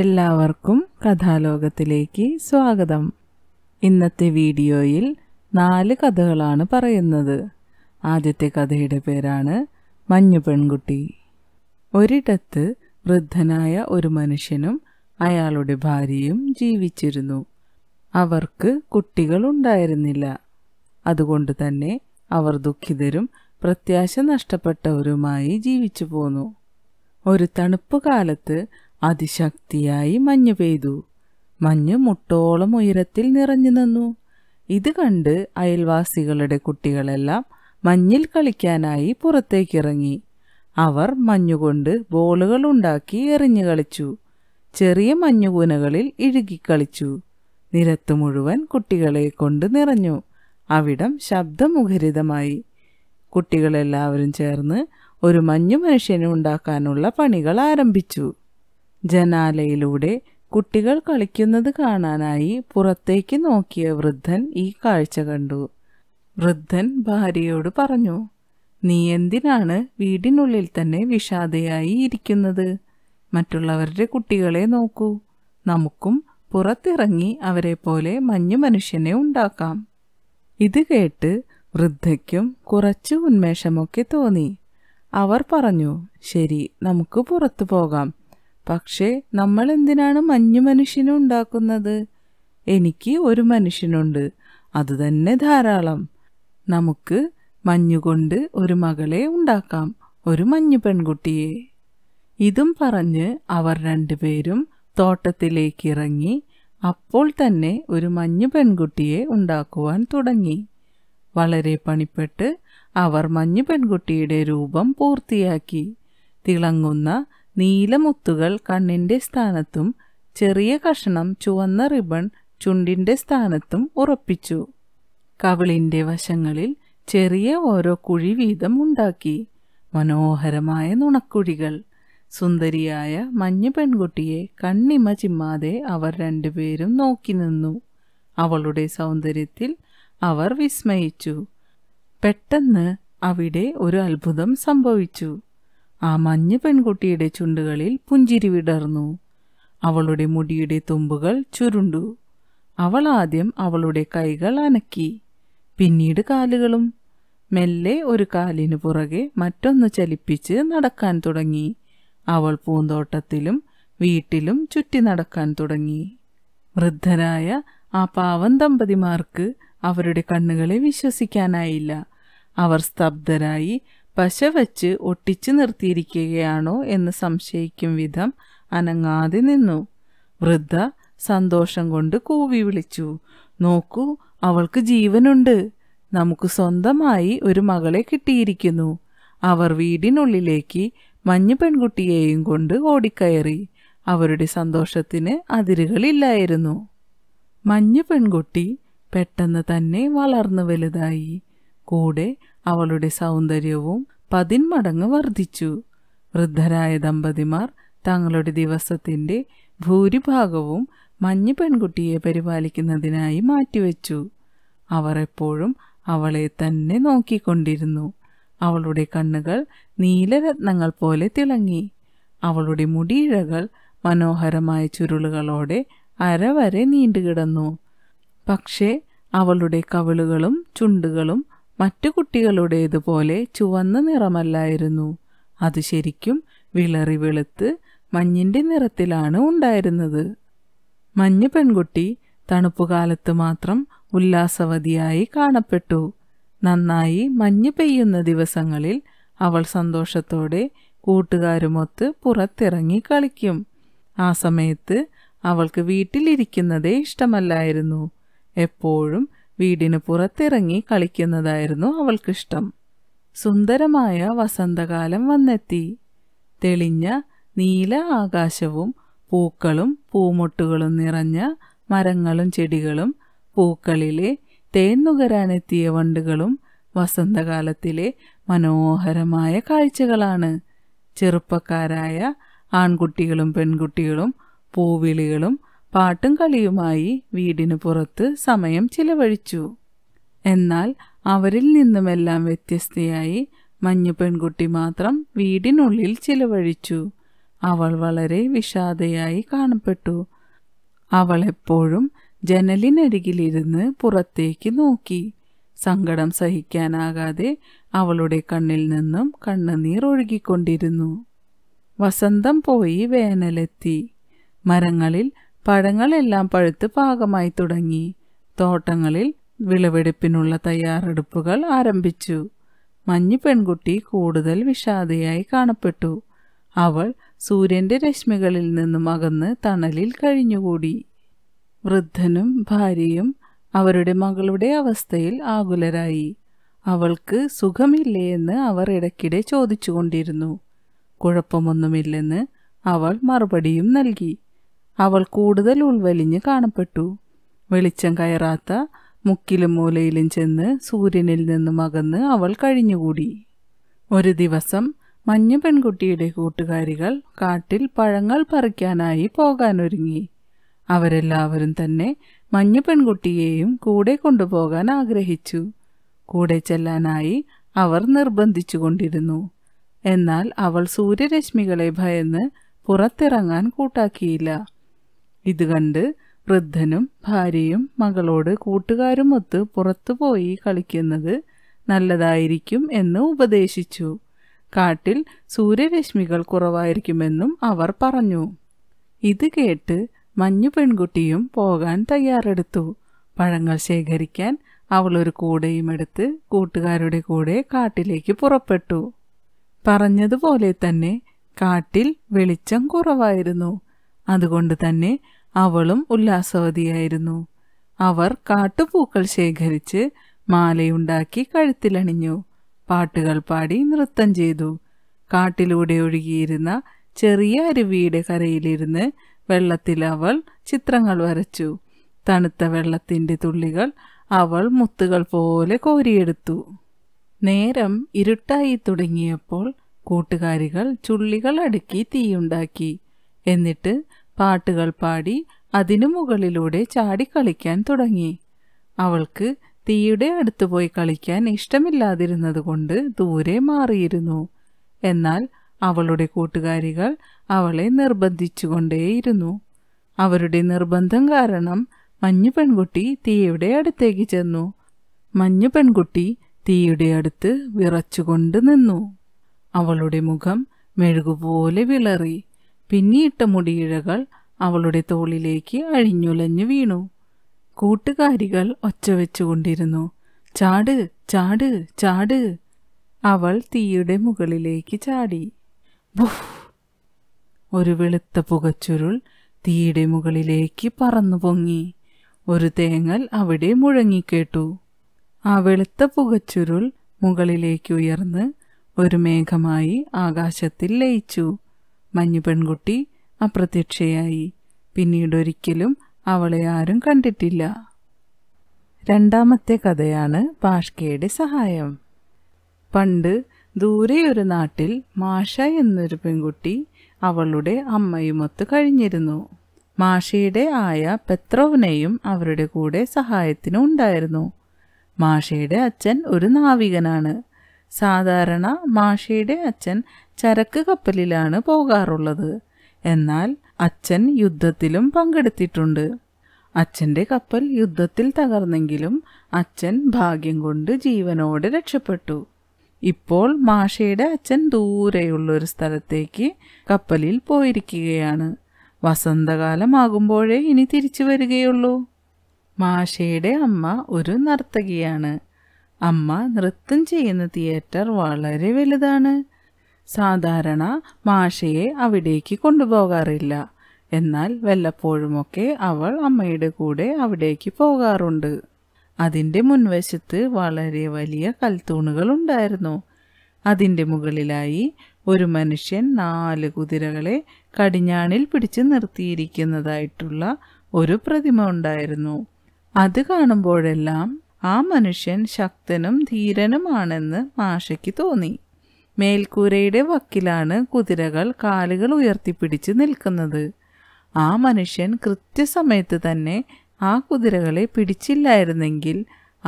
എല്ലാവർക്കും കഥാലോകത്തിലേക്ക് സ്വാഗതം ഇന്നത്തെ വീഡിയോയിൽ നാല് കഥകളാണ് പറയുന്നത് ആദ്യത്തെ കഥയുടെ പേരാണ് മഞ്ഞു പെൺകുട്ടി ഒരിടത്ത് വൃദ്ധനായ ഒരു മനുഷ്യനും അയാളുടെ ഭാര്യയും ജീവിച്ചിരുന്നു അവർക്ക് കുട്ടികൾ ഉണ്ടായിരുന്നില്ല അതുകൊണ്ട് തന്നെ അവർ ദുഃഖിതരും പ്രത്യാശ നഷ്ടപ്പെട്ടവരുമായി ജീവിച്ചു പോന്നു ഒരു തണുപ്പ് കാലത്ത് അതിശക്തിയായി മഞ്ഞ് പെയ്തു മഞ്ഞ് മുട്ടോളം ഉയരത്തിൽ നിറഞ്ഞു നിന്നു ഇത് കണ്ട് അയൽവാസികളുടെ കുട്ടികളെല്ലാം മഞ്ഞിൽ കളിക്കാനായി പുറത്തേക്കിറങ്ങി അവർ മഞ്ഞുകൊണ്ട് ബോളുകൾ ഉണ്ടാക്കി എറിഞ്ഞു കളിച്ചു ചെറിയ മഞ്ഞുകൂനകളിൽ ഇഴുകിക്കളിച്ചു നിരത്തു മുഴുവൻ കുട്ടികളെ കൊണ്ട് നിറഞ്ഞു അവിടം ശബ്ദമുഖരിതമായി കുട്ടികളെല്ലാവരും ചേർന്ന് ഒരു മഞ്ഞു മനുഷ്യനെ ഉണ്ടാക്കാനുള്ള പണികൾ ആരംഭിച്ചു ജനാലയിലൂടെ കുട്ടികൾ കളിക്കുന്നത് കാണാനായി പുറത്തേക്ക് നോക്കിയ വൃദ്ധൻ ഈ കാഴ്ച കണ്ടു വൃദ്ധൻ ഭാര്യയോട് പറഞ്ഞു നീ എന്തിനാണ് വീടിനുള്ളിൽ തന്നെ വിഷാദയായി ഇരിക്കുന്നത് മറ്റുള്ളവരുടെ കുട്ടികളെ നോക്കൂ നമുക്കും പുറത്തിറങ്ങി അവരെ പോലെ മഞ്ഞു മനുഷ്യനെ ഉണ്ടാക്കാം ഇത് കേട്ട് വൃദ്ധയ്ക്കും കുറച്ച് ഉന്മേഷമൊക്കെ തോന്നി അവർ പറഞ്ഞു ശരി നമുക്ക് പുറത്തു പോകാം പക്ഷേ നമ്മൾ എന്തിനാണ് മഞ്ഞു മനുഷ്യനെ ഉണ്ടാക്കുന്നത് എനിക്ക് ഒരു മനുഷ്യനുണ്ട് അതുതന്നെ ധാരാളം നമുക്ക് മഞ്ഞുകൊണ്ട് ഒരു മകളെ ഉണ്ടാക്കാം ഒരു മഞ്ഞു പെൺകുട്ടിയെ ഇതും പറഞ്ഞ് അവർ രണ്ടുപേരും തോട്ടത്തിലേക്ക് ഇറങ്ങി അപ്പോൾ തന്നെ ഒരു മഞ്ഞു പെൺകുട്ടിയെ ഉണ്ടാക്കുവാൻ തുടങ്ങി വളരെ പണിപ്പെട്ട് അവർ മഞ്ഞു പെൺകുട്ടിയുടെ രൂപം പൂർത്തിയാക്കി തിളങ്ങുന്ന നീലമുത്തുകൾ കണ്ണിൻ്റെ സ്ഥാനത്തും ചെറിയ കഷണം ചുവന്ന റിബൺ ചുണ്ടിൻ്റെ സ്ഥാനത്തും ഉറപ്പിച്ചു കവിളിൻ്റെ വശങ്ങളിൽ ചെറിയ ഓരോ കുഴി വീതം ഉണ്ടാക്കി മനോഹരമായ നുണക്കുഴികൾ സുന്ദരിയായ മഞ്ഞ പെൺകുട്ടിയെ കണ്ണിമ ചിമ്മാതെ അവർ രണ്ടുപേരും നോക്കി നിന്നു അവളുടെ സൗന്ദര്യത്തിൽ അവർ വിസ്മയിച്ചു പെട്ടെന്ന് അവിടെ ഒരു അത്ഭുതം സംഭവിച്ചു ആ മഞ്ഞ പെൺകുട്ടിയുടെ ചുണ്ടുകളിൽ പുഞ്ചിരി വിടർന്നു അവളുടെ മുടിയുടെ തുമ്പുകൾ ചുരുണ്ടു അവൾ ആദ്യം അവളുടെ കൈകൾ അനക്കി പിന്നീട് കാലുകളും മെല്ലെ ഒരു കാലിനു പുറകെ മറ്റൊന്ന് ചലിപ്പിച്ച് നടക്കാൻ തുടങ്ങി അവൾ പൂന്തോട്ടത്തിലും വീട്ടിലും ചുറ്റി നടക്കാൻ തുടങ്ങി വൃദ്ധരായ ആ പാവം ദമ്പതിമാർക്ക് അവരുടെ കണ്ണുകളെ വിശ്വസിക്കാനായില്ല അവർ സ്തബ്ധരായി പശ വച്ച് ഒട്ടിച്ചു നിർത്തിയിരിക്കുകയാണോ എന്ന് സംശയിക്കും വിധം അനങ്ങാതെ നിന്നു വൃദ്ധ സന്തോഷം കൊണ്ട് കൂവി വിളിച്ചു നോക്കൂ അവൾക്ക് ജീവനുണ്ട് നമുക്ക് സ്വന്തമായി ഒരു മകളെ കിട്ടിയിരിക്കുന്നു അവർ വീടിനുള്ളിലേക്ക് മഞ്ഞു പെൺകുട്ടിയെയും കൊണ്ട് ഓടിക്കയറി അവരുടെ സന്തോഷത്തിന് അതിരുകളില്ലായിരുന്നു മഞ്ഞു പെൺകുട്ടി പെട്ടെന്ന് തന്നെ വളർന്നു വലുതായി കൂടെ അവളുടെ സൗന്ദര്യവും പതിന്മടങ്ങ് വർദ്ധിച്ചു വൃദ്ധരായ ദമ്പതിമാർ തങ്ങളുടെ ദിവസത്തിൻ്റെ ഭൂരിഭാഗവും മഞ്ഞ് പെൺകുട്ടിയെ പരിപാലിക്കുന്നതിനായി മാറ്റിവെച്ചു അവർ എപ്പോഴും അവളെ തന്നെ നോക്കിക്കൊണ്ടിരുന്നു അവളുടെ കണ്ണുകൾ നീലരത്നങ്ങൾ പോലെ തിളങ്ങി അവളുടെ മുടിയിഴകൾ മനോഹരമായ ചുരുളുകളോടെ അരവരെ നീണ്ടുകിടന്നു പക്ഷേ അവളുടെ കവിളുകളും ചുണ്ടുകളും മറ്റു കുട്ടികളുടേതുപോലെ ചുവന്ന നിറമല്ലായിരുന്നു അത് ശരിക്കും വിളറി വെളുത്ത് മഞ്ഞിൻ്റെ നിറത്തിലാണ് ഉണ്ടായിരുന്നത് മഞ്ഞ് പെൺകുട്ടി തണുപ്പുകാലത്ത് മാത്രം ഉല്ലാസവതിയായി കാണപ്പെട്ടു നന്നായി മഞ്ഞ് പെയ്യുന്ന ദിവസങ്ങളിൽ അവൾ സന്തോഷത്തോടെ കൂട്ടുകാരുമൊത്ത് പുറത്തിറങ്ങി കളിക്കും ആ സമയത്ത് അവൾക്ക് വീട്ടിലിരിക്കുന്നതേ ഇഷ്ടമല്ലായിരുന്നു എപ്പോഴും വീടിന് പുറത്തിറങ്ങി കളിക്കുന്നതായിരുന്നു അവൾക്കിഷ്ടം സുന്ദരമായ വസന്തകാലം വന്നെത്തി തെളിഞ്ഞ നീല ആകാശവും പൂക്കളും പൂമൊട്ടുകളും നിറഞ്ഞ മരങ്ങളും ചെടികളും പൂക്കളിലെ തേൻ നുകരാനെത്തിയ വണ്ടുകളും വസന്തകാലത്തിലെ മനോഹരമായ കാഴ്ചകളാണ് ചെറുപ്പക്കാരായ ആൺകുട്ടികളും പെൺകുട്ടികളും പൂവിളികളും പാട്ടും കളിയുമായി വീടിനു പുറത്ത് സമയം ചിലവഴിച്ചു എന്നാൽ അവരിൽ നിന്നുമെല്ലാം വ്യത്യസ്തയായി മഞ്ഞു പെൺകുട്ടി മാത്രം വീടിനുള്ളിൽ ചിലവഴിച്ചു അവൾ വളരെ വിഷാദയായി കാണപ്പെട്ടു അവൾ എപ്പോഴും ജനലിനരികിലിരുന്ന് പുറത്തേക്ക് നോക്കി സങ്കടം സഹിക്കാനാകാതെ അവളുടെ കണ്ണിൽ നിന്നും കണ്ണുനീർ ഒഴുകിക്കൊണ്ടിരുന്നു വസന്തം പോയി വേനലെത്തി മരങ്ങളിൽ പഴങ്ങളെല്ലാം പഴുത്ത് പാകമായി തുടങ്ങി തോട്ടങ്ങളിൽ വിളവെടുപ്പിനുള്ള തയ്യാറെടുപ്പുകൾ ആരംഭിച്ചു മഞ്ഞു പെൺകുട്ടി കൂടുതൽ വിഷാദയായി കാണപ്പെട്ടു അവൾ സൂര്യന്റെ രശ്മികളിൽ നിന്നും അകന്ന് തണലിൽ കഴിഞ്ഞുകൂടി വൃദ്ധനും ഭാര്യയും അവരുടെ മകളുടെ അവസ്ഥയിൽ ആകുലരായി അവൾക്ക് സുഖമില്ലേ എന്ന് അവർ ഇടയ്ക്കിടെ ചോദിച്ചുകൊണ്ടിരുന്നു കുഴപ്പമൊന്നുമില്ലെന്ന് അവൾ മറുപടിയും നൽകി അവൾ കൂടുതൽ ഉൾവലിഞ്ഞ് കാണപ്പെട്ടു വെളിച്ചം കയറാത്ത മുക്കിലും മൂലയിലും ചെന്ന് സൂര്യനിൽ നിന്നും അകന്ന് അവൾ കഴിഞ്ഞുകൂടി ഒരു ദിവസം മഞ്ഞു പെൺകുട്ടിയുടെ കൂട്ടുകാരികൾ കാട്ടിൽ പഴങ്ങൾ പറിക്കാനായി പോകാനൊരുങ്ങി അവരെല്ലാവരും തന്നെ മഞ്ഞു പെൺകുട്ടിയെയും കൂടെ കൊണ്ടുപോകാൻ ആഗ്രഹിച്ചു കൂടെ ചെല്ലാനായി അവർ നിർബന്ധിച്ചു കൊണ്ടിരുന്നു എന്നാൽ അവൾ സൂര്യരശ്മികളെ ഭയന്ന് പുറത്തിറങ്ങാൻ കൂട്ടാക്കിയില്ല ഇത് കണ്ട് വൃദ്ധനും ഭാര്യയും മകളോട് കൂട്ടുകാരുമൊത്ത് പുറത്തുപോയി കളിക്കുന്നത് നല്ലതായിരിക്കും എന്ന് ഉപദേശിച്ചു കാട്ടിൽ സൂര്യരശ്മികൾ കുറവായിരിക്കുമെന്നും അവർ പറഞ്ഞു ഇത് കേട്ട് മഞ്ഞു പെൺകുട്ടിയും പോകാൻ തയ്യാറെടുത്തു പഴങ്ങൾ ശേഖരിക്കാൻ അവൾ ഒരു എടുത്ത് കൂട്ടുകാരുടെ കൂടെ കാട്ടിലേക്ക് പുറപ്പെട്ടു പറഞ്ഞതുപോലെ തന്നെ കാട്ടിൽ വെളിച്ചം കുറവായിരുന്നു അതുകൊണ്ട് തന്നെ അവളും ഉല്ലാസവതിയായിരുന്നു അവർ കാട്ടുപൂക്കൾ ശേഖരിച്ച് മാലയുണ്ടാക്കി കഴുത്തിലണിഞ്ഞു പാട്ടുകൾ പാടി നൃത്തം ചെയ്തു കാട്ടിലൂടെ ഒഴുകിയിരുന്ന ചെറിയ അരുവിയുടെ കരയിലിരുന്ന് വെള്ളത്തിൽ അവൾ ചിത്രങ്ങൾ വരച്ചു തണുത്ത വെള്ളത്തിൻ്റെ തുള്ളികൾ അവൾ മുത്തുകൾ പോലെ കോരിയെടുത്തു നേരം ഇരുട്ടായി തുടങ്ങിയപ്പോൾ കൂട്ടുകാരികൾ ചുള്ളികൾ അടുക്കി തീയുണ്ടാക്കി എന്നിട്ട് പാട്ടുകൾ പാടി അതിനു മുകളിലൂടെ ചാടിക്കളിക്കാൻ തുടങ്ങി അവൾക്ക് തീയുടെ അടുത്ത് പോയി കളിക്കാൻ ഇഷ്ടമില്ലാതിരുന്നതുകൊണ്ട് ദൂരെ മാറിയിരുന്നു എന്നാൽ അവളുടെ കൂട്ടുകാരികൾ അവളെ നിർബന്ധിച്ചുകൊണ്ടേയിരുന്നു അവരുടെ നിർബന്ധം കാരണം മഞ്ഞു പെൺകുട്ടി തീയുടെ അടുത്തേക്ക് ചെന്നു മഞ്ഞു പെൺകുട്ടി തീയുടെ അടുത്ത് വിറച്ചുകൊണ്ട് നിന്നു അവളുടെ മുഖം മെഴുകുപോലെ വിളറി പിന്നിയിട്ട മുടിയിഴകൾ അവളുടെ തോളിലേക്ക് അഴിഞ്ഞുലഞ്ഞു വീണു കൂട്ടുകാരികൾ ഒച്ച വെച്ചുകൊണ്ടിരുന്നു ചാട് ചാട് ചാട് അവൾ തീയുടെ മുകളിലേക്ക് ചാടി ബുഫ് ഒരു വെളുത്ത പുകച്ചുരുൾ തീയുടെ മുകളിലേക്ക് പറന്നു പൊങ്ങി ഒരു തേങ്ങൽ അവിടെ മുഴങ്ങിക്കേട്ടു ആ വെളുത്ത പുകച്ചുരുൾ മുകളിലേക്ക് ഉയർന്ന് ഒരു മേഘമായി ആകാശത്തിൽ ലയിച്ചു മഞ്ഞു പെൺകുട്ടി അപ്രത്യക്ഷയായി പിന്നീടൊരിക്കലും അവളെ ആരും കണ്ടിട്ടില്ല രണ്ടാമത്തെ കഥയാണ് പാഷ്കയുടെ സഹായം പണ്ട് ദൂരെ ഒരു നാട്ടിൽ മാഷ എന്നൊരു പെൺകുട്ടി അവളുടെ അമ്മയുമൊത്ത് കഴിഞ്ഞിരുന്നു മാഷയുടെ ആയ പെത്രോവിനെയും അവരുടെ കൂടെ സഹായത്തിനുണ്ടായിരുന്നു മാഷയുടെ അച്ഛൻ ഒരു നാവികനാണ് സാധാരണ മാഷിയുടെ അച്ഛൻ ചരക്ക് കപ്പലിലാണ് പോകാറുള്ളത് എന്നാൽ അച്ഛൻ യുദ്ധത്തിലും പങ്കെടുത്തിട്ടുണ്ട് അച്ഛൻ്റെ കപ്പൽ യുദ്ധത്തിൽ തകർന്നെങ്കിലും അച്ഛൻ ഭാഗ്യം കൊണ്ട് ജീവനോടെ രക്ഷപ്പെട്ടു ഇപ്പോൾ മാഷയുടെ അച്ഛൻ ദൂരെയുള്ള ഒരു സ്ഥലത്തേക്ക് കപ്പലിൽ പോയിരിക്കുകയാണ് വസന്തകാലമാകുമ്പോഴേ ഇനി തിരിച്ചു വരികയുള്ളൂ മാഷയുടെ അമ്മ ഒരു നർത്തകിയാണ് അമ്മ നൃത്തം ചെയ്യുന്ന തിയേറ്റർ വളരെ വലുതാണ് സാധാരണ മാഷയെ അവിടേക്ക് കൊണ്ടുപോകാറില്ല എന്നാൽ വല്ലപ്പോഴുമൊക്കെ അവൾ അമ്മയുടെ കൂടെ അവിടേക്ക് പോകാറുണ്ട് അതിൻ്റെ മുൻവശത്ത് വളരെ വലിയ കൽത്തൂണുകൾ ഉണ്ടായിരുന്നു അതിൻ്റെ മുകളിലായി ഒരു മനുഷ്യൻ നാല് കുതിരകളെ കടിഞ്ഞാണിൽ പിടിച്ച് നിർത്തിയിരിക്കുന്നതായിട്ടുള്ള ഒരു പ്രതിമ ഉണ്ടായിരുന്നു അത് കാണുമ്പോഴെല്ലാം ആ മനുഷ്യൻ ശക്തനും ധീരനുമാണെന്ന് മാഷയ്ക്ക് തോന്നി മേൽക്കൂരയുടെ വക്കിലാണ് കുതിരകൾ കാലുകൾ ഉയർത്തിപ്പിടിച്ച് നിൽക്കുന്നത് ആ മനുഷ്യൻ കൃത്യസമയത്ത് തന്നെ ആ കുതിരകളെ പിടിച്ചില്ലായിരുന്നെങ്കിൽ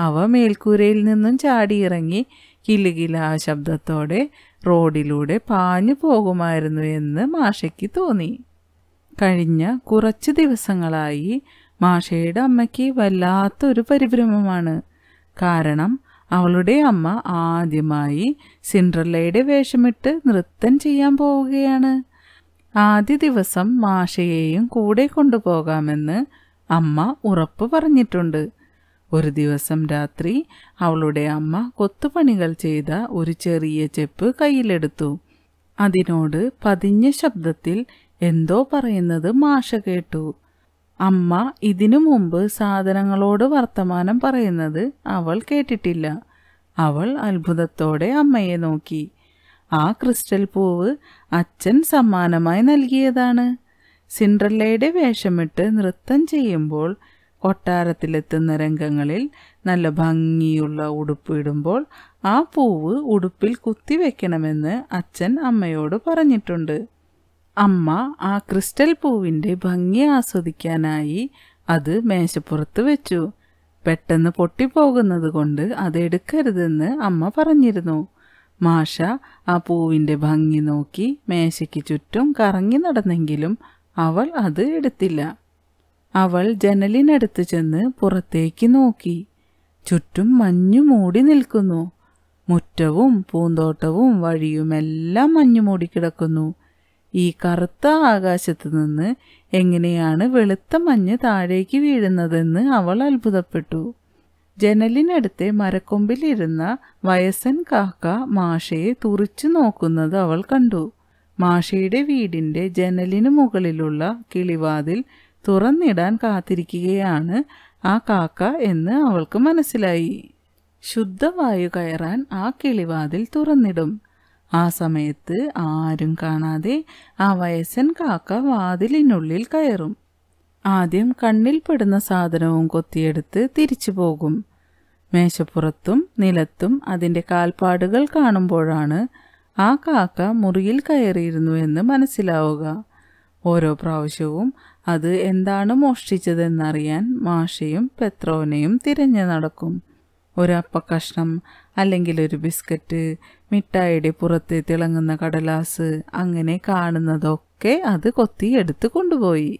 അവ മേൽക്കൂരയിൽ നിന്നും ചാടിയിറങ്ങി കിലുകില ശബ്ദത്തോടെ റോഡിലൂടെ പാഞ്ഞു പോകുമായിരുന്നു എന്ന് മാഷയ്ക്ക് തോന്നി കഴിഞ്ഞ കുറച്ച് ദിവസങ്ങളായി മാഷയുടെ അമ്മയ്ക്ക് വല്ലാത്തൊരു പരിഭ്രമമാണ് കാരണം അവളുടെ അമ്മ ആദ്യമായി സിൻഡ്രല്ലയുടെ വേഷമിട്ട് നൃത്തം ചെയ്യാൻ പോവുകയാണ് ആദ്യ ദിവസം മാഷയെയും കൂടെ കൊണ്ടുപോകാമെന്ന് അമ്മ ഉറപ്പ് പറഞ്ഞിട്ടുണ്ട് ഒരു ദിവസം രാത്രി അവളുടെ അമ്മ കൊത്തുപണികൾ ചെയ്ത ഒരു ചെറിയ ചെപ്പ് കയ്യിലെടുത്തു അതിനോട് പതിഞ്ഞ ശബ്ദത്തിൽ എന്തോ പറയുന്നത് മാഷ കേട്ടു അമ്മ ഇതിനു മുമ്പ് സാധനങ്ങളോട് വർത്തമാനം പറയുന്നത് അവൾ കേട്ടിട്ടില്ല അവൾ അത്ഭുതത്തോടെ അമ്മയെ നോക്കി ആ ക്രിസ്റ്റൽ പൂവ് അച്ഛൻ സമ്മാനമായി നൽകിയതാണ് സിൻഡ്രല്ലയുടെ വേഷമിട്ട് നൃത്തം ചെയ്യുമ്പോൾ കൊട്ടാരത്തിലെത്തുന്ന രംഗങ്ങളിൽ നല്ല ഭംഗിയുള്ള ഉടുപ്പ് ഇടുമ്പോൾ ആ പൂവ് ഉടുപ്പിൽ കുത്തിവെക്കണമെന്ന് അച്ഛൻ അമ്മയോട് പറഞ്ഞിട്ടുണ്ട് അമ്മ ആ ക്രിസ്റ്റൽ പൂവിൻ്റെ ഭംഗി ആസ്വദിക്കാനായി അത് മേശപ്പുറത്ത് വെച്ചു പെട്ടെന്ന് പൊട്ടിപ്പോകുന്നത് കൊണ്ട് അതെടുക്കരുതെന്ന് അമ്മ പറഞ്ഞിരുന്നു മാഷ ആ പൂവിൻ്റെ ഭംഗി നോക്കി മേശയ്ക്ക് ചുറ്റും കറങ്ങി നടന്നെങ്കിലും അവൾ അത് എടുത്തില്ല അവൾ ജനലിനടുത്ത് ചെന്ന് പുറത്തേക്ക് നോക്കി ചുറ്റും മഞ്ഞു മൂടി നിൽക്കുന്നു മുറ്റവും പൂന്തോട്ടവും വഴിയുമെല്ലാം മഞ്ഞു മൂടിക്കിടക്കുന്നു ഈ കറുത്ത ആകാശത്തു നിന്ന് എങ്ങനെയാണ് വെളുത്ത മഞ്ഞ് താഴേക്ക് വീഴുന്നതെന്ന് അവൾ അത്ഭുതപ്പെട്ടു ജനലിനടുത്തെ മരക്കൊമ്പിലിരുന്ന വയസ്സൻ കാക്ക മാഷയെ തുറിച്ചു നോക്കുന്നത് അവൾ കണ്ടു മാഷയുടെ വീടിൻ്റെ ജനലിനു മുകളിലുള്ള കിളിവാതിൽ തുറന്നിടാൻ കാത്തിരിക്കുകയാണ് ആ കാക്ക എന്ന് അവൾക്ക് മനസ്സിലായി ശുദ്ധവായു കയറാൻ ആ കിളിവാതിൽ തുറന്നിടും ആ സമയത്ത് ആരും കാണാതെ ആ വയസ്സൻ കാക്ക വാതിലിനുള്ളിൽ കയറും ആദ്യം കണ്ണിൽപ്പെടുന്ന സാധനവും കൊത്തിയെടുത്ത് തിരിച്ചു പോകും മേശപ്പുറത്തും നിലത്തും അതിൻ്റെ കാൽപ്പാടുകൾ കാണുമ്പോഴാണ് ആ കാക്ക മുറിയിൽ കയറിയിരുന്നു എന്ന് മനസ്സിലാവുക ഓരോ പ്രാവശ്യവും അത് എന്താണ് മോഷ്ടിച്ചതെന്നറിയാൻ മാഷയും പെത്രോനയും തിരഞ്ഞു നടക്കും ഒരപ്പ കഷ്ണം അല്ലെങ്കിൽ ഒരു ബിസ്ക്കറ്റ് മിഠായിയുടെ പുറത്ത് തിളങ്ങുന്ന കടലാസ് അങ്ങനെ കാണുന്നതൊക്കെ അത് കൊത്തിയെടുത്ത് കൊണ്ടുപോയി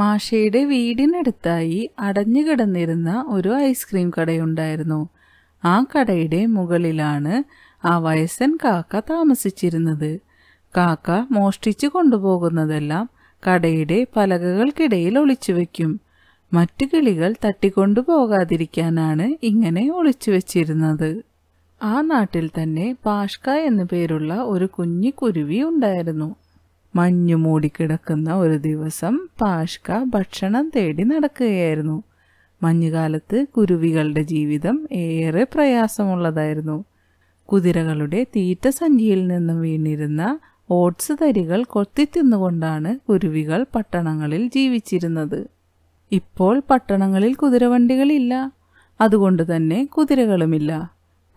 മാഷയുടെ വീടിനടുത്തായി അടഞ്ഞു കിടന്നിരുന്ന ഒരു ഐസ്ക്രീം കടയുണ്ടായിരുന്നു ആ കടയുടെ മുകളിലാണ് ആ വയസ്സൻ കാക്ക താമസിച്ചിരുന്നത് കാക്ക മോഷ്ടിച്ചു കൊണ്ടുപോകുന്നതെല്ലാം കടയുടെ പലകകൾക്കിടയിൽ ഒളിച്ചു വയ്ക്കും മറ്റു കിളികൾ തട്ടിക്കൊണ്ടു പോകാതിരിക്കാനാണ് ഇങ്ങനെ ഒളിച്ചു വച്ചിരുന്നത് ആ നാട്ടിൽ തന്നെ പാഷ്ക എന്നു പേരുള്ള ഒരു കുഞ്ഞു കുരുവി ഉണ്ടായിരുന്നു മഞ്ഞു മൂടിക്കിടക്കുന്ന ഒരു ദിവസം പാഷ്ക ഭക്ഷണം തേടി നടക്കുകയായിരുന്നു മഞ്ഞുകാലത്ത് കുരുവികളുടെ ജീവിതം ഏറെ പ്രയാസമുള്ളതായിരുന്നു കുതിരകളുടെ തീറ്റ സഞ്ചിയിൽ നിന്നും വീണിരുന്ന ഓട്സ് തരികൾ കൊത്തിത്തിന്നുകൊണ്ടാണ് കുരുവികൾ പട്ടണങ്ങളിൽ ജീവിച്ചിരുന്നത് ഇപ്പോൾ പട്ടണങ്ങളിൽ കുതിരവണ്ടികളില്ല അതുകൊണ്ട് തന്നെ കുതിരകളുമില്ല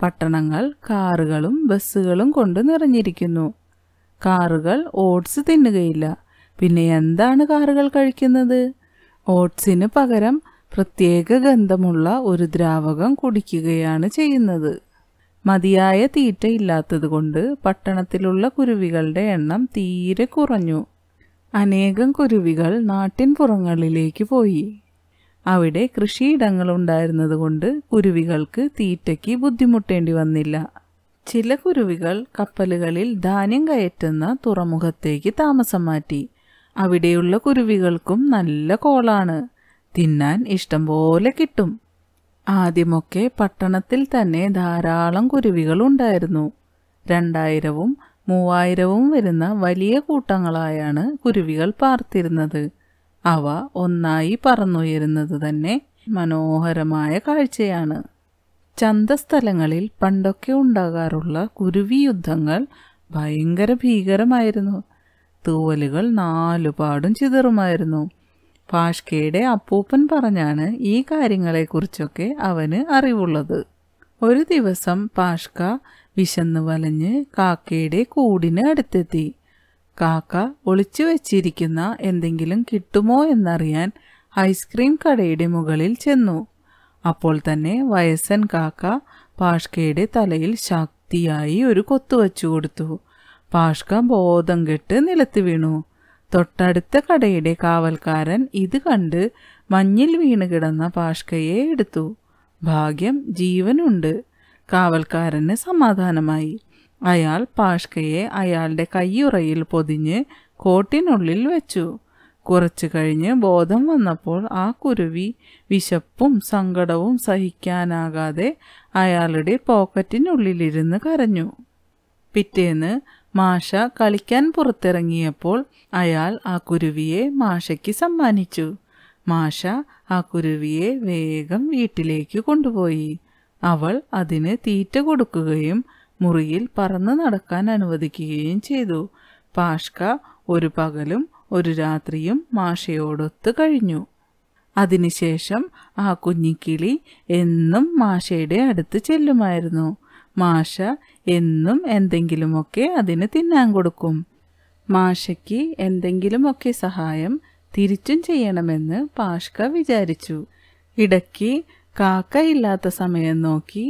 പട്ടണങ്ങൾ കാറുകളും ബസ്സുകളും കൊണ്ട് നിറഞ്ഞിരിക്കുന്നു കാറുകൾ ഓട്സ് തിന്നുകയില്ല പിന്നെ എന്താണ് കാറുകൾ കഴിക്കുന്നത് ഓട്സിന് പകരം പ്രത്യേക ഗന്ധമുള്ള ഒരു ദ്രാവകം കുടിക്കുകയാണ് ചെയ്യുന്നത് മതിയായ തീറ്റ ഇല്ലാത്തതുകൊണ്ട് പട്ടണത്തിലുള്ള കുരുവികളുടെ എണ്ണം തീരെ കുറഞ്ഞു അനേകം കുരുവികൾ നാട്ടിൻപുറങ്ങളിലേക്ക് പോയി അവിടെ കൃഷിയിടങ്ങൾ ഉണ്ടായിരുന്നതുകൊണ്ട് കുരുവികൾക്ക് തീറ്റയ്ക്ക് ബുദ്ധിമുട്ടേണ്ടി വന്നില്ല ചില കുരുവികൾ കപ്പലുകളിൽ ധാന്യം കയറ്റുന്ന തുറമുഖത്തേക്ക് താമസം മാറ്റി അവിടെയുള്ള കുരുവികൾക്കും നല്ല കോളാണ് തിന്നാൻ ഇഷ്ടം പോലെ കിട്ടും ആദ്യമൊക്കെ പട്ടണത്തിൽ തന്നെ ധാരാളം കുരുവികൾ ഉണ്ടായിരുന്നു രണ്ടായിരവും മൂവായിരവും വരുന്ന വലിയ കൂട്ടങ്ങളായാണ് കുരുവികൾ പാർത്തിരുന്നത് അവ ഒന്നായി പറന്നുയരുന്നത് തന്നെ മനോഹരമായ കാഴ്ചയാണ് ചന്തസ്ഥലങ്ങളിൽ പണ്ടൊക്കെ ഉണ്ടാകാറുള്ള കുരുവി യുദ്ധങ്ങൾ ഭയങ്കര ഭീകരമായിരുന്നു തൂവലുകൾ നാലുപാടും ചിതറുമായിരുന്നു ഭാഷ്കയുടെ അപ്പൂപ്പൻ പറഞ്ഞാണ് ഈ കാര്യങ്ങളെക്കുറിച്ചൊക്കെ അവന് അറിവുള്ളത് ഒരു ദിവസം പാഷ്ക വിശന്നു വലഞ്ഞ് കാക്കയുടെ കൂടിന് അടുത്തെത്തി കാക്ക ഒളിച്ചു വച്ചിരിക്കുന്ന എന്തെങ്കിലും കിട്ടുമോ എന്നറിയാൻ ഐസ്ക്രീം കടയുടെ മുകളിൽ ചെന്നു അപ്പോൾ തന്നെ വയസ്സൻ കാക്ക പാഷ്കയുടെ തലയിൽ ശക്തിയായി ഒരു വച്ചു കൊടുത്തു പാഷ്ക ബോധം കെട്ട് നിലത്ത് വീണു തൊട്ടടുത്ത കടയുടെ കാവൽക്കാരൻ ഇത് കണ്ട് മഞ്ഞിൽ വീണ് കിടന്ന പാഷ്കയെ എടുത്തു ഭാഗ്യം ജീവനുണ്ട് കാവൽക്കാരന് സമാധാനമായി അയാൾ പാഷ്കയെ അയാളുടെ കയ്യുറയിൽ പൊതിഞ്ഞ് കോട്ടിനുള്ളിൽ വെച്ചു കുറച്ചു കഴിഞ്ഞ് ബോധം വന്നപ്പോൾ ആ കുരുവി വിശപ്പും സങ്കടവും സഹിക്കാനാകാതെ അയാളുടെ പോക്കറ്റിനുള്ളിലിരുന്ന് കരഞ്ഞു പിറ്റേന്ന് മാഷ കളിക്കാൻ പുറത്തിറങ്ങിയപ്പോൾ അയാൾ ആ കുരുവിയെ മാഷയ്ക്ക് സമ്മാനിച്ചു മാഷ ആ കുരുവിയെ വേഗം വീട്ടിലേക്ക് കൊണ്ടുപോയി അവൾ അതിന് തീറ്റ കൊടുക്കുകയും മുറിയിൽ പറന്നു നടക്കാൻ അനുവദിക്കുകയും ചെയ്തു പാഷ്ക ഒരു പകലും ഒരു രാത്രിയും മാഷയോടൊത്ത് കഴിഞ്ഞു അതിനുശേഷം ആ കുഞ്ഞിക്കിളി എന്നും മാഷയുടെ അടുത്ത് ചെല്ലുമായിരുന്നു മാഷ എന്നും എന്തെങ്കിലുമൊക്കെ അതിന് തിന്നാൻ കൊടുക്കും മാഷയ്ക്ക് എന്തെങ്കിലുമൊക്കെ സഹായം തിരിച്ചും ചെയ്യണമെന്ന് പാഷ്ക വിചാരിച്ചു ഇടയ്ക്ക് കാക്ക ഇല്ലാത്ത സമയം നോക്കി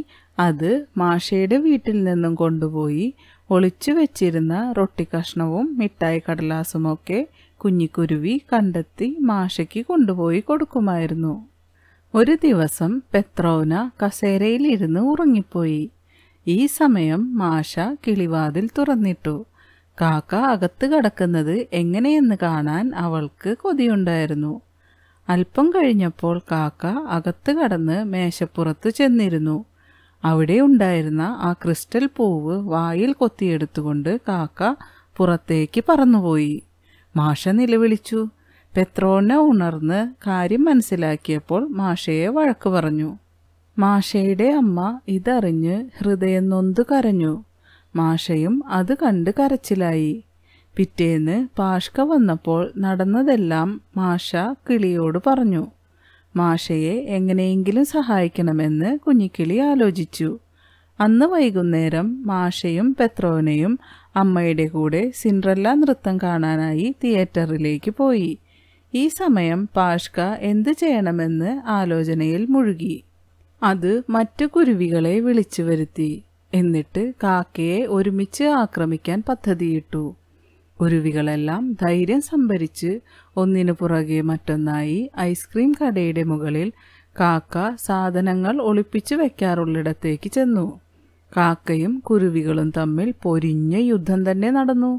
അത് മാഷയുടെ വീട്ടിൽ നിന്നും കൊണ്ടുപോയി ഒളിച്ചു വെച്ചിരുന്ന റൊട്ടി കഷ്ണവും മിഠായി കടലാസുമൊക്കെ കുഞ്ഞിക്കുരുവി കണ്ടെത്തി മാഷയ്ക്ക് കൊണ്ടുപോയി കൊടുക്കുമായിരുന്നു ഒരു ദിവസം പെത്രോവന കസേരയിലിരുന്ന് ഉറങ്ങിപ്പോയി ഈ സമയം മാഷ കിളിവാതിൽ തുറന്നിട്ടു കാക്ക അകത്ത് കടക്കുന്നത് എങ്ങനെയെന്ന് കാണാൻ അവൾക്ക് കൊതിയുണ്ടായിരുന്നു അല്പം കഴിഞ്ഞപ്പോൾ കാക്ക അകത്ത് കടന്ന് മേശപ്പുറത്ത് ചെന്നിരുന്നു അവിടെ ഉണ്ടായിരുന്ന ആ ക്രിസ്റ്റൽ പൂവ് വായിൽ കൊത്തിയെടുത്തുകൊണ്ട് കാക്ക പുറത്തേക്ക് പറന്നുപോയി മാഷ നിലവിളിച്ചു പെത്രോനെ ഉണർന്ന് കാര്യം മനസ്സിലാക്കിയപ്പോൾ മാഷയെ വഴക്ക് പറഞ്ഞു മാഷയുടെ അമ്മ ഇതറിഞ്ഞ് ഹൃദയം നൊന്തു കരഞ്ഞു മാഷയും അത് കണ്ട് കരച്ചിലായി പിറ്റേന്ന് പാഷ്ക വന്നപ്പോൾ നടന്നതെല്ലാം മാഷ കിളിയോട് പറഞ്ഞു മാഷയെ എങ്ങനെയെങ്കിലും സഹായിക്കണമെന്ന് കുഞ്ഞിക്കിളി ആലോചിച്ചു അന്ന് വൈകുന്നേരം മാഷയും പെത്രോനെയും അമ്മയുടെ കൂടെ സിൻഡ്രല്ല നൃത്തം കാണാനായി തിയേറ്ററിലേക്ക് പോയി ഈ സമയം പാഷ്ക എന്ത് ചെയ്യണമെന്ന് ആലോചനയിൽ മുഴുകി അത് മറ്റു കുരുവികളെ വിളിച്ചു വരുത്തി എന്നിട്ട് കാക്കയെ ഒരുമിച്ച് ആക്രമിക്കാൻ പദ്ധതിയിട്ടു ഉരുവികളെല്ലാം ധൈര്യം സംഭരിച്ച് ഒന്നിനു പുറകെ മറ്റൊന്നായി ഐസ്ക്രീം കടയുടെ മുകളിൽ കാക്ക സാധനങ്ങൾ ഒളിപ്പിച്ചു വെക്കാറുള്ളിടത്തേക്ക് ചെന്നു കാക്കയും കുരുവികളും തമ്മിൽ പൊരിഞ്ഞ യുദ്ധം തന്നെ നടന്നു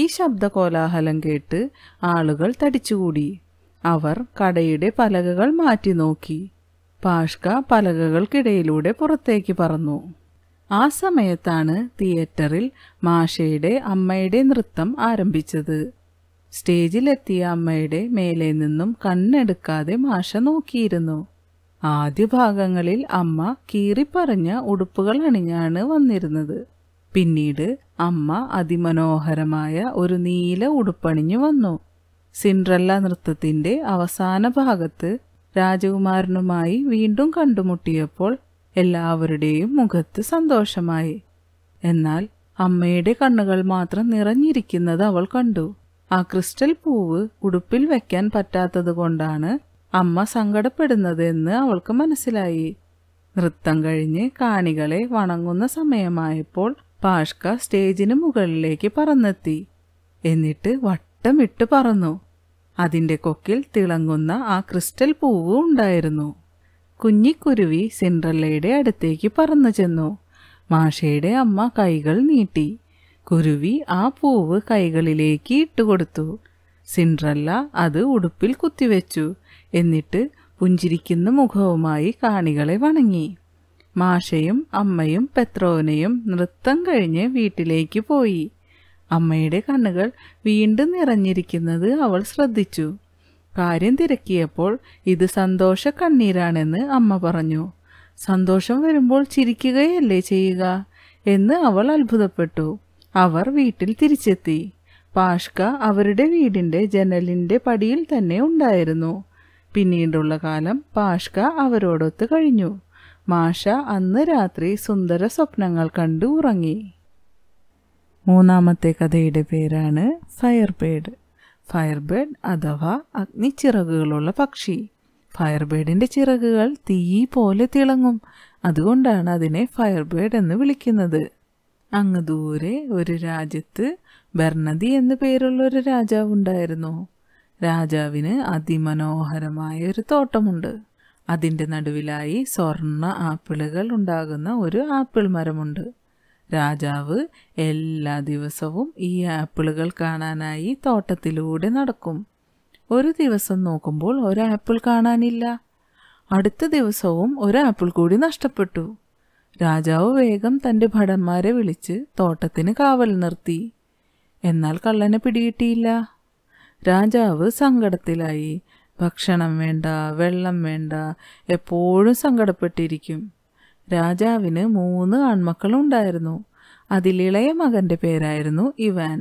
ഈ ശബ്ദ കോലാഹലം കേട്ട് ആളുകൾ തടിച്ചുകൂടി അവർ കടയുടെ പലകകൾ മാറ്റി നോക്കി പാഷ്ക പലകകൾക്കിടയിലൂടെ പുറത്തേക്ക് പറന്നു ആ സമയത്താണ് തിയേറ്ററിൽ മാഷയുടെ അമ്മയുടെ നൃത്തം ആരംഭിച്ചത് സ്റ്റേജിലെത്തിയ അമ്മയുടെ മേലെ നിന്നും കണ്ണെടുക്കാതെ മാഷ നോക്കിയിരുന്നു ആദ്യ ഭാഗങ്ങളിൽ അമ്മ കീറിപ്പറഞ്ഞ ഉടുപ്പുകൾ അണിഞ്ഞാണ് വന്നിരുന്നത് പിന്നീട് അമ്മ അതിമനോഹരമായ ഒരു നീല ഉടുപ്പണിഞ്ഞു വന്നു സിൻഡ്രല്ല നൃത്തത്തിന്റെ അവസാന ഭാഗത്ത് രാജകുമാരനുമായി വീണ്ടും കണ്ടുമുട്ടിയപ്പോൾ എല്ലാവരുടെയും മുഖത്ത് സന്തോഷമായി എന്നാൽ അമ്മയുടെ കണ്ണുകൾ മാത്രം നിറഞ്ഞിരിക്കുന്നത് അവൾ കണ്ടു ആ ക്രിസ്റ്റൽ പൂവ് ഉടുപ്പിൽ വെക്കാൻ പറ്റാത്തതുകൊണ്ടാണ് അമ്മ സങ്കടപ്പെടുന്നതെന്ന് അവൾക്ക് മനസ്സിലായി നൃത്തം കഴിഞ്ഞ് കാണികളെ വണങ്ങുന്ന സമയമായപ്പോൾ പാഷ്ക സ്റ്റേജിന് മുകളിലേക്ക് പറന്നെത്തി എന്നിട്ട് വട്ടമിട്ട് പറന്നു അതിൻ്റെ കൊക്കിൽ തിളങ്ങുന്ന ആ ക്രിസ്റ്റൽ പൂവ് ഉണ്ടായിരുന്നു കുഞ്ഞിക്കുരുവി സിൻഡ്രല്ലയുടെ അടുത്തേക്ക് പറന്നു ചെന്നു മാഷയുടെ അമ്മ കൈകൾ നീട്ടി കുരുവി ആ പൂവ് കൈകളിലേക്ക് ഇട്ടുകൊടുത്തു സിൻഡ്രല്ല അത് ഉടുപ്പിൽ കുത്തിവെച്ചു എന്നിട്ട് പുഞ്ചിരിക്കുന്ന മുഖവുമായി കാണികളെ വണങ്ങി മാഷയും അമ്മയും പെത്രോവനയും നൃത്തം കഴിഞ്ഞ് വീട്ടിലേക്ക് പോയി അമ്മയുടെ കണ്ണുകൾ വീണ്ടും നിറഞ്ഞിരിക്കുന്നത് അവൾ ശ്രദ്ധിച്ചു കാര്യം തിരക്കിയപ്പോൾ ഇത് സന്തോഷ കണ്ണീരാണെന്ന് അമ്മ പറഞ്ഞു സന്തോഷം വരുമ്പോൾ ചിരിക്കുകയല്ലേ ചെയ്യുക എന്ന് അവൾ അത്ഭുതപ്പെട്ടു അവർ വീട്ടിൽ തിരിച്ചെത്തി പാഷ്ക അവരുടെ വീടിൻ്റെ ജനലിൻ്റെ പടിയിൽ തന്നെ ഉണ്ടായിരുന്നു പിന്നീടുള്ള കാലം പാഷ്ക അവരോടൊത്ത് കഴിഞ്ഞു മാഷ അന്ന് രാത്രി സുന്ദര സ്വപ്നങ്ങൾ കണ്ടു ഉറങ്ങി മൂന്നാമത്തെ കഥയുടെ പേരാണ് പേഡ് ഫയർബേർഡ് അഥവാ അഗ്നിച്ചിറകുകളുള്ള പക്ഷി ഫയർബേർഡിൻ്റെ ചിറകുകൾ തീ പോലെ തിളങ്ങും അതുകൊണ്ടാണ് അതിനെ ഫയർബേർഡ് എന്ന് വിളിക്കുന്നത് അങ്ങ് ദൂരെ ഒരു രാജ്യത്ത് ബർണതി എന്നു പേരുള്ള ഒരു രാജാവ് ഉണ്ടായിരുന്നു രാജാവിന് അതിമനോഹരമായ ഒരു തോട്ടമുണ്ട് അതിൻ്റെ നടുവിലായി സ്വർണ്ണ ആപ്പിളുകൾ ഉണ്ടാകുന്ന ഒരു ആപ്പിൾ മരമുണ്ട് രാജാവ് എല്ലാ ദിവസവും ഈ ആപ്പിളുകൾ കാണാനായി തോട്ടത്തിലൂടെ നടക്കും ഒരു ദിവസം നോക്കുമ്പോൾ ഒരു ആപ്പിൾ കാണാനില്ല അടുത്ത ദിവസവും ഒരു ആപ്പിൾ കൂടി നഷ്ടപ്പെട്ടു രാജാവ് വേഗം തൻ്റെ ഭടന്മാരെ വിളിച്ച് തോട്ടത്തിന് കാവൽ നിർത്തി എന്നാൽ കള്ളനെ പിടികിട്ടിയില്ല രാജാവ് സങ്കടത്തിലായി ഭക്ഷണം വേണ്ട വെള്ളം വേണ്ട എപ്പോഴും സങ്കടപ്പെട്ടിരിക്കും രാജാവിന് മൂന്ന് ആൺമക്കളുണ്ടായിരുന്നു അതിലിളയ മകൻ്റെ പേരായിരുന്നു ഇവാൻ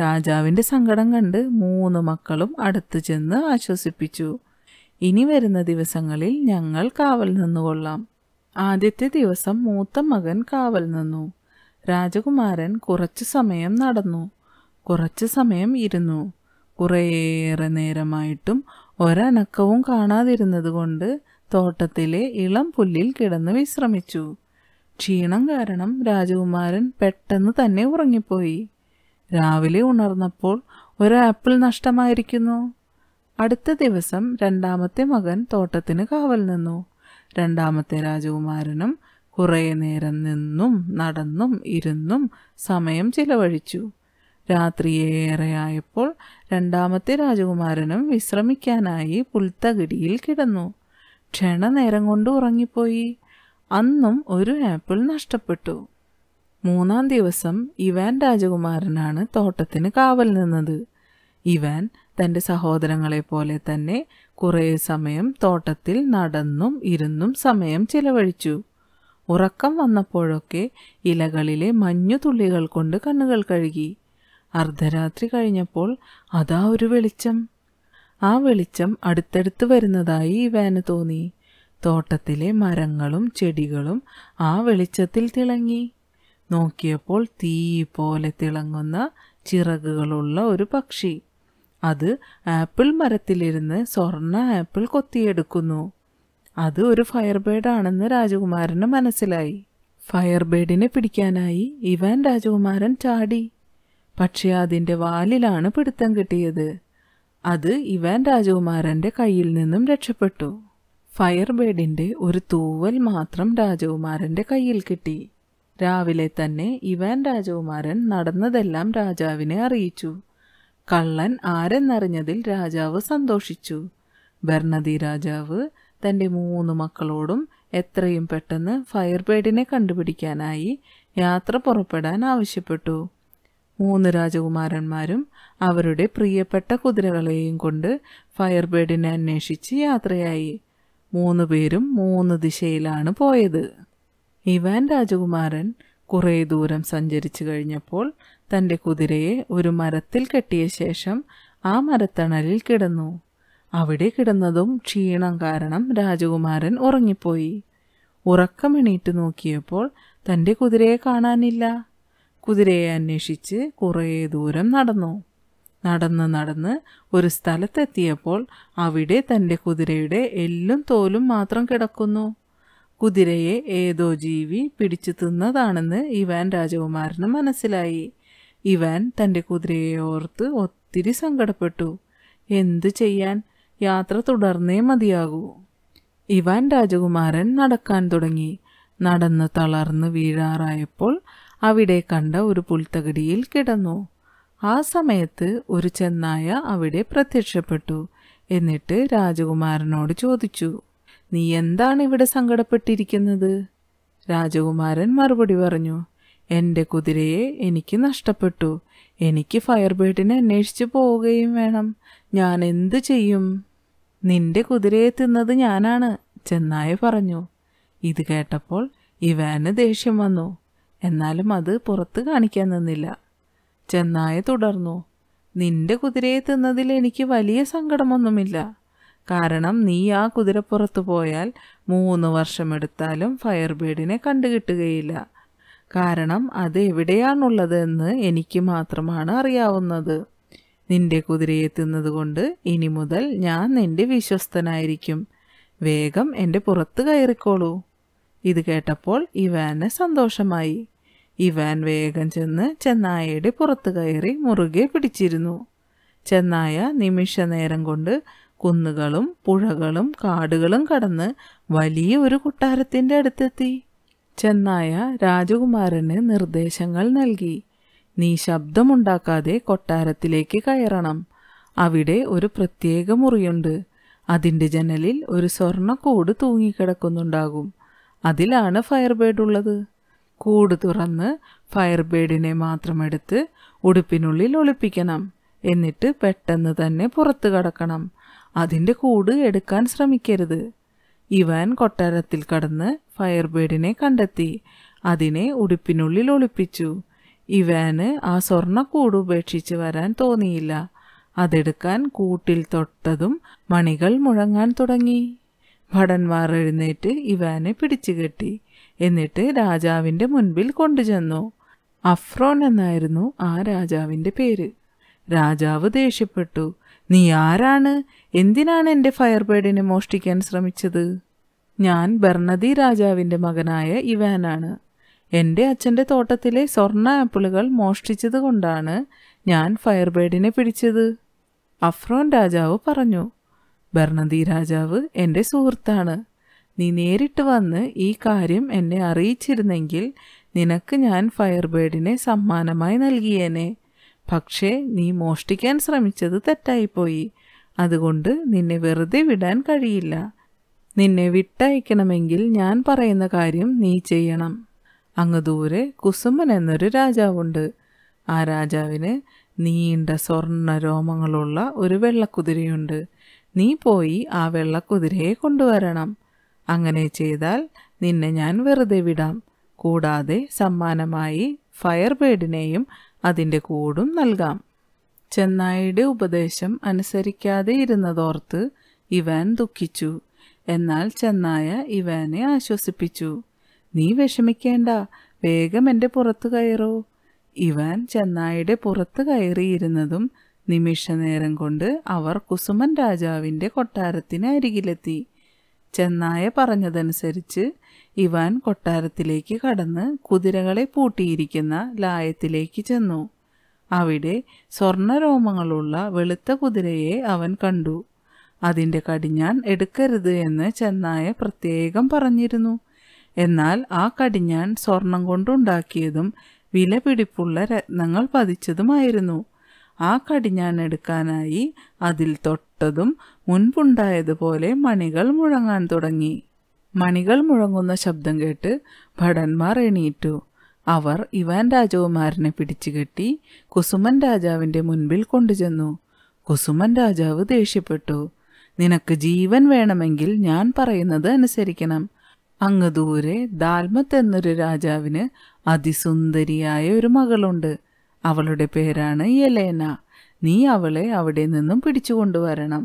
രാജാവിൻ്റെ സങ്കടം കണ്ട് മൂന്ന് മക്കളും അടുത്തു ചെന്ന് ആശ്വസിപ്പിച്ചു ഇനി വരുന്ന ദിവസങ്ങളിൽ ഞങ്ങൾ കാവൽ നിന്നുകൊള്ളാം ആദ്യത്തെ ദിവസം മൂത്ത മകൻ കാവൽ നിന്നു രാജകുമാരൻ കുറച്ചു സമയം നടന്നു കുറച്ചു സമയം ഇരുന്നു കുറേയേറെ നേരമായിട്ടും ഒരനക്കവും കാണാതിരുന്നത് കൊണ്ട് തോട്ടത്തിലെ ഇളം പുല്ലിൽ കിടന്ന് വിശ്രമിച്ചു ക്ഷീണം കാരണം രാജകുമാരൻ പെട്ടെന്ന് തന്നെ ഉറങ്ങിപ്പോയി രാവിലെ ഉണർന്നപ്പോൾ ഒരു ആപ്പിൾ നഷ്ടമായിരിക്കുന്നു അടുത്ത ദിവസം രണ്ടാമത്തെ മകൻ തോട്ടത്തിന് കാവൽ നിന്നു രണ്ടാമത്തെ രാജകുമാരനും കുറേ നേരം നിന്നും നടന്നും ഇരുന്നും സമയം ചിലവഴിച്ചു രാത്രിയേറെയായപ്പോൾ രണ്ടാമത്തെ രാജകുമാരനും വിശ്രമിക്കാനായി പുൽത്തകിടിയിൽ കിടന്നു ക്ഷണനേരം കൊണ്ട് ഉറങ്ങിപ്പോയി അന്നും ഒരു ആപ്പിൾ നഷ്ടപ്പെട്ടു മൂന്നാം ദിവസം ഇവാൻ രാജകുമാരനാണ് തോട്ടത്തിന് കാവൽ നിന്നത് ഇവാൻ തൻ്റെ സഹോദരങ്ങളെ പോലെ തന്നെ കുറേ സമയം തോട്ടത്തിൽ നടന്നും ഇരുന്നും സമയം ചിലവഴിച്ചു ഉറക്കം വന്നപ്പോഴൊക്കെ ഇലകളിലെ മഞ്ഞു തുള്ളികൾ കൊണ്ട് കണ്ണുകൾ കഴുകി അർദ്ധരാത്രി കഴിഞ്ഞപ്പോൾ അതാ ഒരു വെളിച്ചം ആ വെളിച്ചം അടുത്തടുത്ത് വരുന്നതായി ഇവാന് തോന്നി തോട്ടത്തിലെ മരങ്ങളും ചെടികളും ആ വെളിച്ചത്തിൽ തിളങ്ങി നോക്കിയപ്പോൾ തീ പോലെ തിളങ്ങുന്ന ചിറകുകളുള്ള ഒരു പക്ഷി അത് ആപ്പിൾ മരത്തിലിരുന്ന് സ്വർണ്ണ ആപ്പിൾ കൊത്തിയെടുക്കുന്നു അത് ഒരു ഫയർബേഡ് ആണെന്ന് രാജകുമാരന് മനസ്സിലായി ഫയർബേഡിനെ പിടിക്കാനായി ഇവാൻ രാജകുമാരൻ ചാടി പക്ഷേ അതിൻ്റെ വാലിലാണ് പിടുത്തം കിട്ടിയത് അത് ഇവാൻ രാജകുമാരൻ്റെ കയ്യിൽ നിന്നും രക്ഷപ്പെട്ടു ഫയർബേഡിൻ്റെ ഒരു തൂവൽ മാത്രം രാജകുമാരൻ്റെ കയ്യിൽ കിട്ടി രാവിലെ തന്നെ ഇവാൻ രാജകുമാരൻ നടന്നതെല്ലാം രാജാവിനെ അറിയിച്ചു കള്ളൻ ആരെന്നറിഞ്ഞതിൽ രാജാവ് സന്തോഷിച്ചു ഭരണതി രാജാവ് തൻ്റെ മൂന്ന് മക്കളോടും എത്രയും പെട്ടെന്ന് ഫയർബേഡിനെ കണ്ടുപിടിക്കാനായി യാത്ര പുറപ്പെടാൻ ആവശ്യപ്പെട്ടു മൂന്ന് രാജകുമാരന്മാരും അവരുടെ പ്രിയപ്പെട്ട കുതിരകളെയും കൊണ്ട് ഫയർബേഡിനെ അന്വേഷിച്ച് യാത്രയായി മൂന്ന് പേരും മൂന്ന് ദിശയിലാണ് പോയത് ഇവാൻ രാജകുമാരൻ കുറേ ദൂരം സഞ്ചരിച്ചു കഴിഞ്ഞപ്പോൾ തൻ്റെ കുതിരയെ ഒരു മരത്തിൽ കെട്ടിയ ശേഷം ആ മരത്തണലിൽ കിടന്നു അവിടെ കിടന്നതും ക്ഷീണം കാരണം രാജകുമാരൻ ഉറങ്ങിപ്പോയി ഉറക്കമെണീറ്റ് നോക്കിയപ്പോൾ തൻ്റെ കുതിരയെ കാണാനില്ല കുതിരയെ അന്വേഷിച്ച് കുറേ ദൂരം നടന്നു നടന്ന് നടന്ന് ഒരു സ്ഥലത്തെത്തിയപ്പോൾ അവിടെ തൻ്റെ കുതിരയുടെ എല്ലും തോലും മാത്രം കിടക്കുന്നു കുതിരയെ ഏതോ ജീവി പിടിച്ചു തിന്നതാണെന്ന് ഇവാൻ രാജകുമാരന് മനസ്സിലായി ഇവാൻ തൻ്റെ കുതിരയെ ഓർത്ത് ഒത്തിരി സങ്കടപ്പെട്ടു എന്തു ചെയ്യാൻ യാത്ര തുടർന്നേ മതിയാകൂ ഇവാൻ രാജകുമാരൻ നടക്കാൻ തുടങ്ങി നടന്ന് തളർന്ന് വീഴാറായപ്പോൾ അവിടെ കണ്ട ഒരു പുൽത്തകടിയിൽ കിടന്നു ആ സമയത്ത് ഒരു ചെന്നായ അവിടെ പ്രത്യക്ഷപ്പെട്ടു എന്നിട്ട് രാജകുമാരനോട് ചോദിച്ചു നീ എന്താണ് ഇവിടെ സങ്കടപ്പെട്ടിരിക്കുന്നത് രാജകുമാരൻ മറുപടി പറഞ്ഞു എൻ്റെ കുതിരയെ എനിക്ക് നഷ്ടപ്പെട്ടു എനിക്ക് ഫയർബേർഡിനെ അന്വേഷിച്ചു പോവുകയും വേണം ഞാൻ എന്ത് ചെയ്യും നിന്റെ കുതിരയെ തിന്നത് ഞാനാണ് ചെന്നായ പറഞ്ഞു ഇത് കേട്ടപ്പോൾ ഇവാന് ദേഷ്യം വന്നു എന്നാലും അത് പുറത്ത് കാണിക്കാൻ നിന്നില്ല ചെന്നായ തുടർന്നു നിന്റെ കുതിരയെ തിന്നതിൽ എനിക്ക് വലിയ സങ്കടമൊന്നുമില്ല കാരണം നീ ആ കുതിരപ്പുറത്ത് പോയാൽ മൂന്ന് വർഷമെടുത്താലും ഫയർബേഡിനെ കണ്ടുകിട്ടുകയില്ല കാരണം അത് എവിടെയാണുള്ളതെന്ന് എനിക്ക് മാത്രമാണ് അറിയാവുന്നത് നിന്റെ കുതിരയെ തിന്നതുകൊണ്ട് ഇനി മുതൽ ഞാൻ നിന്റെ വിശ്വസ്തനായിരിക്കും വേഗം എൻ്റെ പുറത്ത് കയറിക്കോളൂ ഇത് കേട്ടപ്പോൾ ഇവാന് സന്തോഷമായി ഇവാൻ വേഗം ചെന്ന് ചെന്നായയുടെ പുറത്തു കയറി മുറുകെ പിടിച്ചിരുന്നു ചെന്നായ നിമിഷ നേരം കൊണ്ട് കുന്നുകളും പുഴകളും കാടുകളും കടന്ന് വലിയ ഒരു കൊട്ടാരത്തിൻ്റെ അടുത്തെത്തി ചെന്നായ രാജകുമാരന് നിർദ്ദേശങ്ങൾ നൽകി നീ ശബ്ദമുണ്ടാക്കാതെ കൊട്ടാരത്തിലേക്ക് കയറണം അവിടെ ഒരു പ്രത്യേക മുറിയുണ്ട് അതിൻ്റെ ജനലിൽ ഒരു സ്വർണ്ണക്കൂട് തൂങ്ങിക്കിടക്കുന്നുണ്ടാകും അതിലാണ് ഫയർബേഡ് ഉള്ളത് കൂട് തുറന്ന് ഫയർ ബേഡിനെ മാത്രം എടുത്ത് ഉടുപ്പിനുള്ളിൽ ഒളിപ്പിക്കണം എന്നിട്ട് പെട്ടെന്ന് തന്നെ പുറത്തു കടക്കണം അതിൻ്റെ കൂട് എടുക്കാൻ ശ്രമിക്കരുത് ഇവാൻ കൊട്ടാരത്തിൽ കടന്ന് ഫയർ ബേഡിനെ കണ്ടെത്തി അതിനെ ഉടുപ്പിനുള്ളിൽ ഒളിപ്പിച്ചു ഇവാന് ആ സ്വർണ്ണക്കൂട് ഉപേക്ഷിച്ച് വരാൻ തോന്നിയില്ല അതെടുക്കാൻ കൂട്ടിൽ തൊട്ടതും മണികൾ മുഴങ്ങാൻ തുടങ്ങി ഭടന്മാർ എഴുന്നേറ്റ് ഇവാനെ പിടിച്ചുകെട്ടി എന്നിട്ട് രാജാവിൻ്റെ മുൻപിൽ കൊണ്ടുചെന്നു അഫ്രോൻ എന്നായിരുന്നു ആ രാജാവിൻ്റെ പേര് രാജാവ് ദേഷ്യപ്പെട്ടു നീ ആരാണ് എന്തിനാണ് എൻ്റെ ഫയർബേഡിനെ മോഷ്ടിക്കാൻ ശ്രമിച്ചത് ഞാൻ ബർണദി രാജാവിൻ്റെ മകനായ ഇവാനാണ് എൻ്റെ അച്ഛൻ്റെ തോട്ടത്തിലെ സ്വർണ്ണ ആപ്പിളുകൾ മോഷ്ടിച്ചത് കൊണ്ടാണ് ഞാൻ ഫയർബേഡിനെ പിടിച്ചത് അഫ്രോൻ രാജാവ് പറഞ്ഞു ബർണദി രാജാവ് എൻ്റെ സുഹൃത്താണ് നീ നേരിട്ട് വന്ന് ഈ കാര്യം എന്നെ അറിയിച്ചിരുന്നെങ്കിൽ നിനക്ക് ഞാൻ ഫയർബേർഡിനെ സമ്മാനമായി നൽകിയേനെ പക്ഷേ നീ മോഷ്ടിക്കാൻ ശ്രമിച്ചത് തെറ്റായിപ്പോയി അതുകൊണ്ട് നിന്നെ വെറുതെ വിടാൻ കഴിയില്ല നിന്നെ വിട്ടയക്കണമെങ്കിൽ ഞാൻ പറയുന്ന കാര്യം നീ ചെയ്യണം അങ്ങ് ദൂരെ കുസുമൻ എന്നൊരു രാജാവുണ്ട് ആ രാജാവിന് നീണ്ട സ്വർണ്ണ രോമങ്ങളുള്ള ഒരു വെള്ളക്കുതിരയുണ്ട് നീ പോയി ആ വെള്ളക്കുതിരയെ കൊണ്ടുവരണം അങ്ങനെ ചെയ്താൽ നിന്നെ ഞാൻ വെറുതെ വിടാം കൂടാതെ സമ്മാനമായി ഫയർ ബേഡിനെയും അതിൻ്റെ കൂടും നൽകാം ചെന്നായിയുടെ ഉപദേശം അനുസരിക്കാതെ ഇരുന്നതോർത്ത് ഇവാൻ ദുഃഖിച്ചു എന്നാൽ ചെന്നായ ഇവാനെ ആശ്വസിപ്പിച്ചു നീ വിഷമിക്കേണ്ട വേഗം എൻ്റെ പുറത്തു കയറൂ ഇവാൻ ചെന്നായിയുടെ പുറത്ത് കയറിയിരുന്നതും നിമിഷനേരം കൊണ്ട് അവർ കുസുമൻ രാജാവിൻ്റെ കൊട്ടാരത്തിന് അരികിലെത്തി ചെന്നായ പറഞ്ഞതനുസരിച്ച് ഇവാൻ കൊട്ടാരത്തിലേക്ക് കടന്ന് കുതിരകളെ പൂട്ടിയിരിക്കുന്ന ലായത്തിലേക്ക് ചെന്നു അവിടെ സ്വർണരോമങ്ങളുള്ള വെളുത്ത കുതിരയെ അവൻ കണ്ടു അതിൻ്റെ കടിഞ്ഞാൻ എടുക്കരുത് എന്ന് ചെന്നായ പ്രത്യേകം പറഞ്ഞിരുന്നു എന്നാൽ ആ കടിഞ്ഞാൻ സ്വർണം കൊണ്ടുണ്ടാക്കിയതും വിലപിടിപ്പുള്ള രത്നങ്ങൾ പതിച്ചതുമായിരുന്നു ആ കടിഞ്ഞാൻ എടുക്കാനായി അതിൽ തൊട്ടതും മുൻപുണ്ടായതുപോലെ മണികൾ മുഴങ്ങാൻ തുടങ്ങി മണികൾ മുഴങ്ങുന്ന ശബ്ദം കേട്ട് ഭടന്മാർ എണീറ്റു അവർ ഇവാൻ രാജകുമാരനെ പിടിച്ചുകെട്ടി കുസുമൻ രാജാവിൻ്റെ മുൻപിൽ കൊണ്ടുചെന്നു കുസുമൻ രാജാവ് ദേഷ്യപ്പെട്ടു നിനക്ക് ജീവൻ വേണമെങ്കിൽ ഞാൻ പറയുന്നത് അനുസരിക്കണം അങ്ങ് ദൂരെ ദാൽമത്ത് എന്നൊരു രാജാവിന് അതിസുന്ദരിയായ ഒരു മകളുണ്ട് അവളുടെ പേരാണ് യലേന നീ അവളെ അവിടെ നിന്നും പിടിച്ചുകൊണ്ടുവരണം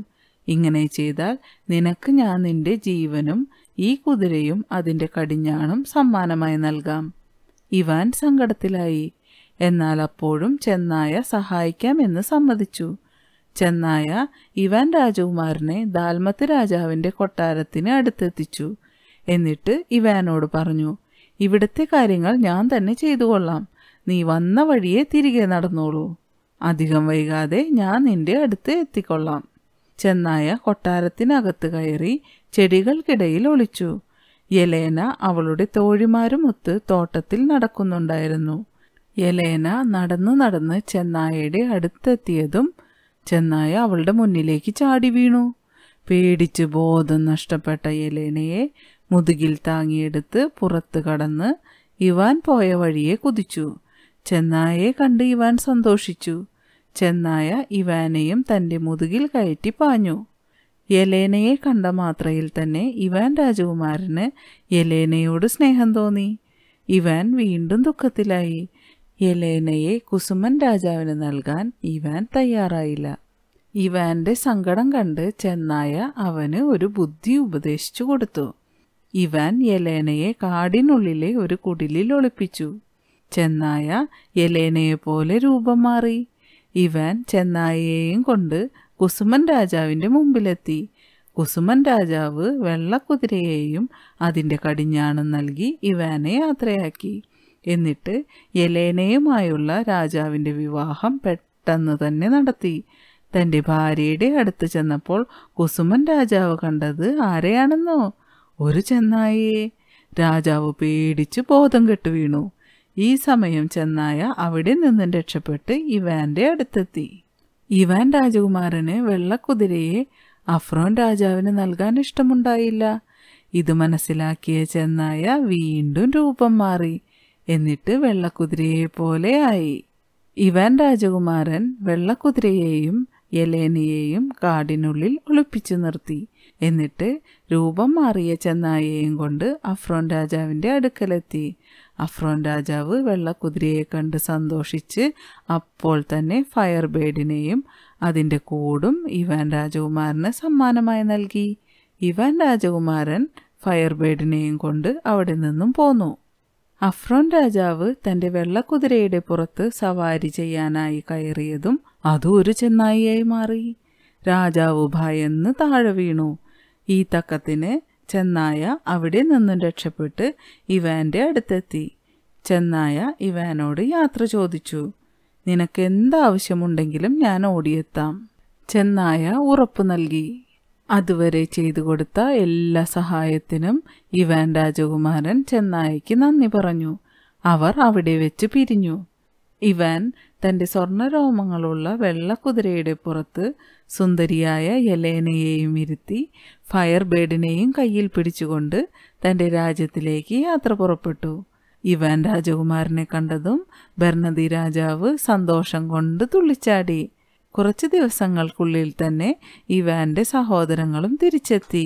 ഇങ്ങനെ ചെയ്താൽ നിനക്ക് ഞാൻ നിന്റെ ജീവനും ഈ കുതിരയും അതിൻ്റെ കടിഞ്ഞാണും സമ്മാനമായി നൽകാം ഇവാൻ സങ്കടത്തിലായി എന്നാൽ അപ്പോഴും ചെന്നായ സഹായിക്കാമെന്ന് സമ്മതിച്ചു ചെന്നായ ഇവാൻ രാജകുമാരനെ ദാൽമത്ത് രാജാവിൻ്റെ കൊട്ടാരത്തിന് അടുത്തെത്തിച്ചു എന്നിട്ട് ഇവാനോട് പറഞ്ഞു ഇവിടുത്തെ കാര്യങ്ങൾ ഞാൻ തന്നെ ചെയ്തു കൊള്ളാം നീ വന്ന വഴിയെ തിരികെ നടന്നോളൂ അധികം വൈകാതെ ഞാൻ നിന്റെ അടുത്ത് എത്തിക്കൊള്ളാം ചെന്നായ കൊട്ടാരത്തിനകത്ത് കയറി ചെടികൾക്കിടയിൽ ഒളിച്ചു യലേന അവളുടെ തോഴിമാരുമൊത്ത് തോട്ടത്തിൽ നടക്കുന്നുണ്ടായിരുന്നു യലേന നടന്നു നടന്ന് ചെന്നായയുടെ അടുത്തെത്തിയതും ചെന്നായ അവളുടെ മുന്നിലേക്ക് ചാടി വീണു പേടിച്ച് ബോധം നഷ്ടപ്പെട്ട യലേനയെ മുതുകിൽ താങ്ങിയെടുത്ത് പുറത്തു കടന്ന് ഇവാൻ പോയ വഴിയെ കുതിച്ചു ചെന്നായയെ കണ്ട് ഇവാൻ സന്തോഷിച്ചു ചെന്നായ ഇവാനെയും തൻ്റെ മുതുകിൽ കയറ്റി പാഞ്ഞു യലേനയെ കണ്ട മാത്രയിൽ തന്നെ ഇവാൻ രാജകുമാരന് യലേനയോട് സ്നേഹം തോന്നി ഇവാൻ വീണ്ടും ദുഃഖത്തിലായി യലേനയെ കുസുമൻ രാജാവിന് നൽകാൻ ഇവാൻ തയ്യാറായില്ല ഇവാന്റെ സങ്കടം കണ്ട് ചെന്നായ അവന് ഒരു ബുദ്ധി ഉപദേശിച്ചു കൊടുത്തു ഇവാൻ യലേനയെ കാടിനുള്ളിലെ ഒരു കുടിലിൽ ഒളിപ്പിച്ചു ചെന്നായ യലേനയെപ്പോലെ രൂപം മാറി ഇവൻ ചെന്നായയെയും കൊണ്ട് കുസുമൻ രാജാവിൻ്റെ മുമ്പിലെത്തി കുസുമൻ രാജാവ് വെള്ളക്കുതിരയെയും അതിൻ്റെ കടിഞ്ഞാണും നൽകി ഇവാനെ യാത്രയാക്കി എന്നിട്ട് യലേനയുമായുള്ള രാജാവിൻ്റെ വിവാഹം പെട്ടെന്ന് തന്നെ നടത്തി തൻ്റെ ഭാര്യയുടെ അടുത്ത് ചെന്നപ്പോൾ കുസുമൻ രാജാവ് കണ്ടത് ആരെയാണെന്നോ ഒരു ചെന്നായിയെ രാജാവ് പേടിച്ച് ബോധം കെട്ടു വീണു ഈ സമയം ചെന്നായ അവിടെ നിന്നും രക്ഷപ്പെട്ട് ഇവാന്റെ അടുത്തെത്തി ഇവാൻ രാജകുമാരന് വെള്ളക്കുതിരയെ അഫ്രോൻ രാജാവിന് നൽകാൻ ഇഷ്ടമുണ്ടായില്ല ഇത് മനസ്സിലാക്കിയ ചെന്നായ വീണ്ടും രൂപം മാറി എന്നിട്ട് വെള്ളക്കുതിരയെ പോലെ ആയി ഇവാൻ രാജകുമാരൻ വെള്ളക്കുതിരയെയും യലേനയെയും കാടിനുള്ളിൽ ഒളിപ്പിച്ചു നിർത്തി എന്നിട്ട് രൂപം മാറിയ ചെന്നായയും കൊണ്ട് അഫ്രോൻ രാജാവിൻ്റെ അടുക്കലെത്തി അഫ്രോൻ രാജാവ് വെള്ളക്കുതിരയെ കണ്ട് സന്തോഷിച്ച് അപ്പോൾ തന്നെ ഫയർ ബേഡിനെയും അതിൻ്റെ കൂടും ഇവാൻ രാജകുമാരന് സമ്മാനമായി നൽകി ഇവാൻ രാജകുമാരൻ ഫയർ ബേഡിനെയും കൊണ്ട് അവിടെ നിന്നും പോന്നു അഫ്രോൻ രാജാവ് തൻ്റെ വെള്ളക്കുതിരയുടെ പുറത്ത് സവാരി ചെയ്യാനായി കയറിയതും അതും ഒരു ചെന്നായിയായി മാറി രാജാവ് ഭയന്ന് താഴെ വീണു ഈ തക്കത്തിന് ചെന്നായ അവിടെ നിന്നും രക്ഷപ്പെട്ട് ഇവാൻ്റെ അടുത്തെത്തി ചെന്നായ ഇവാനോട് യാത്ര ചോദിച്ചു നിനക്ക് എന്താവശ്യമുണ്ടെങ്കിലും ഞാൻ ഓടിയെത്താം ചെന്നായ ഉറപ്പു നൽകി അതുവരെ ചെയ്തു കൊടുത്ത എല്ലാ സഹായത്തിനും ഇവാൻ രാജകുമാരൻ ചെന്നായയ്ക്ക് നന്ദി പറഞ്ഞു അവർ അവിടെ വെച്ച് പിരിഞ്ഞു ഇവാൻ തൻ്റെ സ്വർണരോമങ്ങളുള്ള വെള്ളക്കുതിരയുടെ പുറത്ത് സുന്ദരിയായ യലേനയെയും ഇരുത്തി ഫയർ ബേഡിനെയും കയ്യിൽ പിടിച്ചുകൊണ്ട് തൻ്റെ രാജ്യത്തിലേക്ക് യാത്ര പുറപ്പെട്ടു ഇവാൻ രാജകുമാരനെ കണ്ടതും ഭരണതി രാജാവ് സന്തോഷം കൊണ്ട് തുള്ളിച്ചാടി കുറച്ച് ദിവസങ്ങൾക്കുള്ളിൽ തന്നെ ഇവാൻ്റെ സഹോദരങ്ങളും തിരിച്ചെത്തി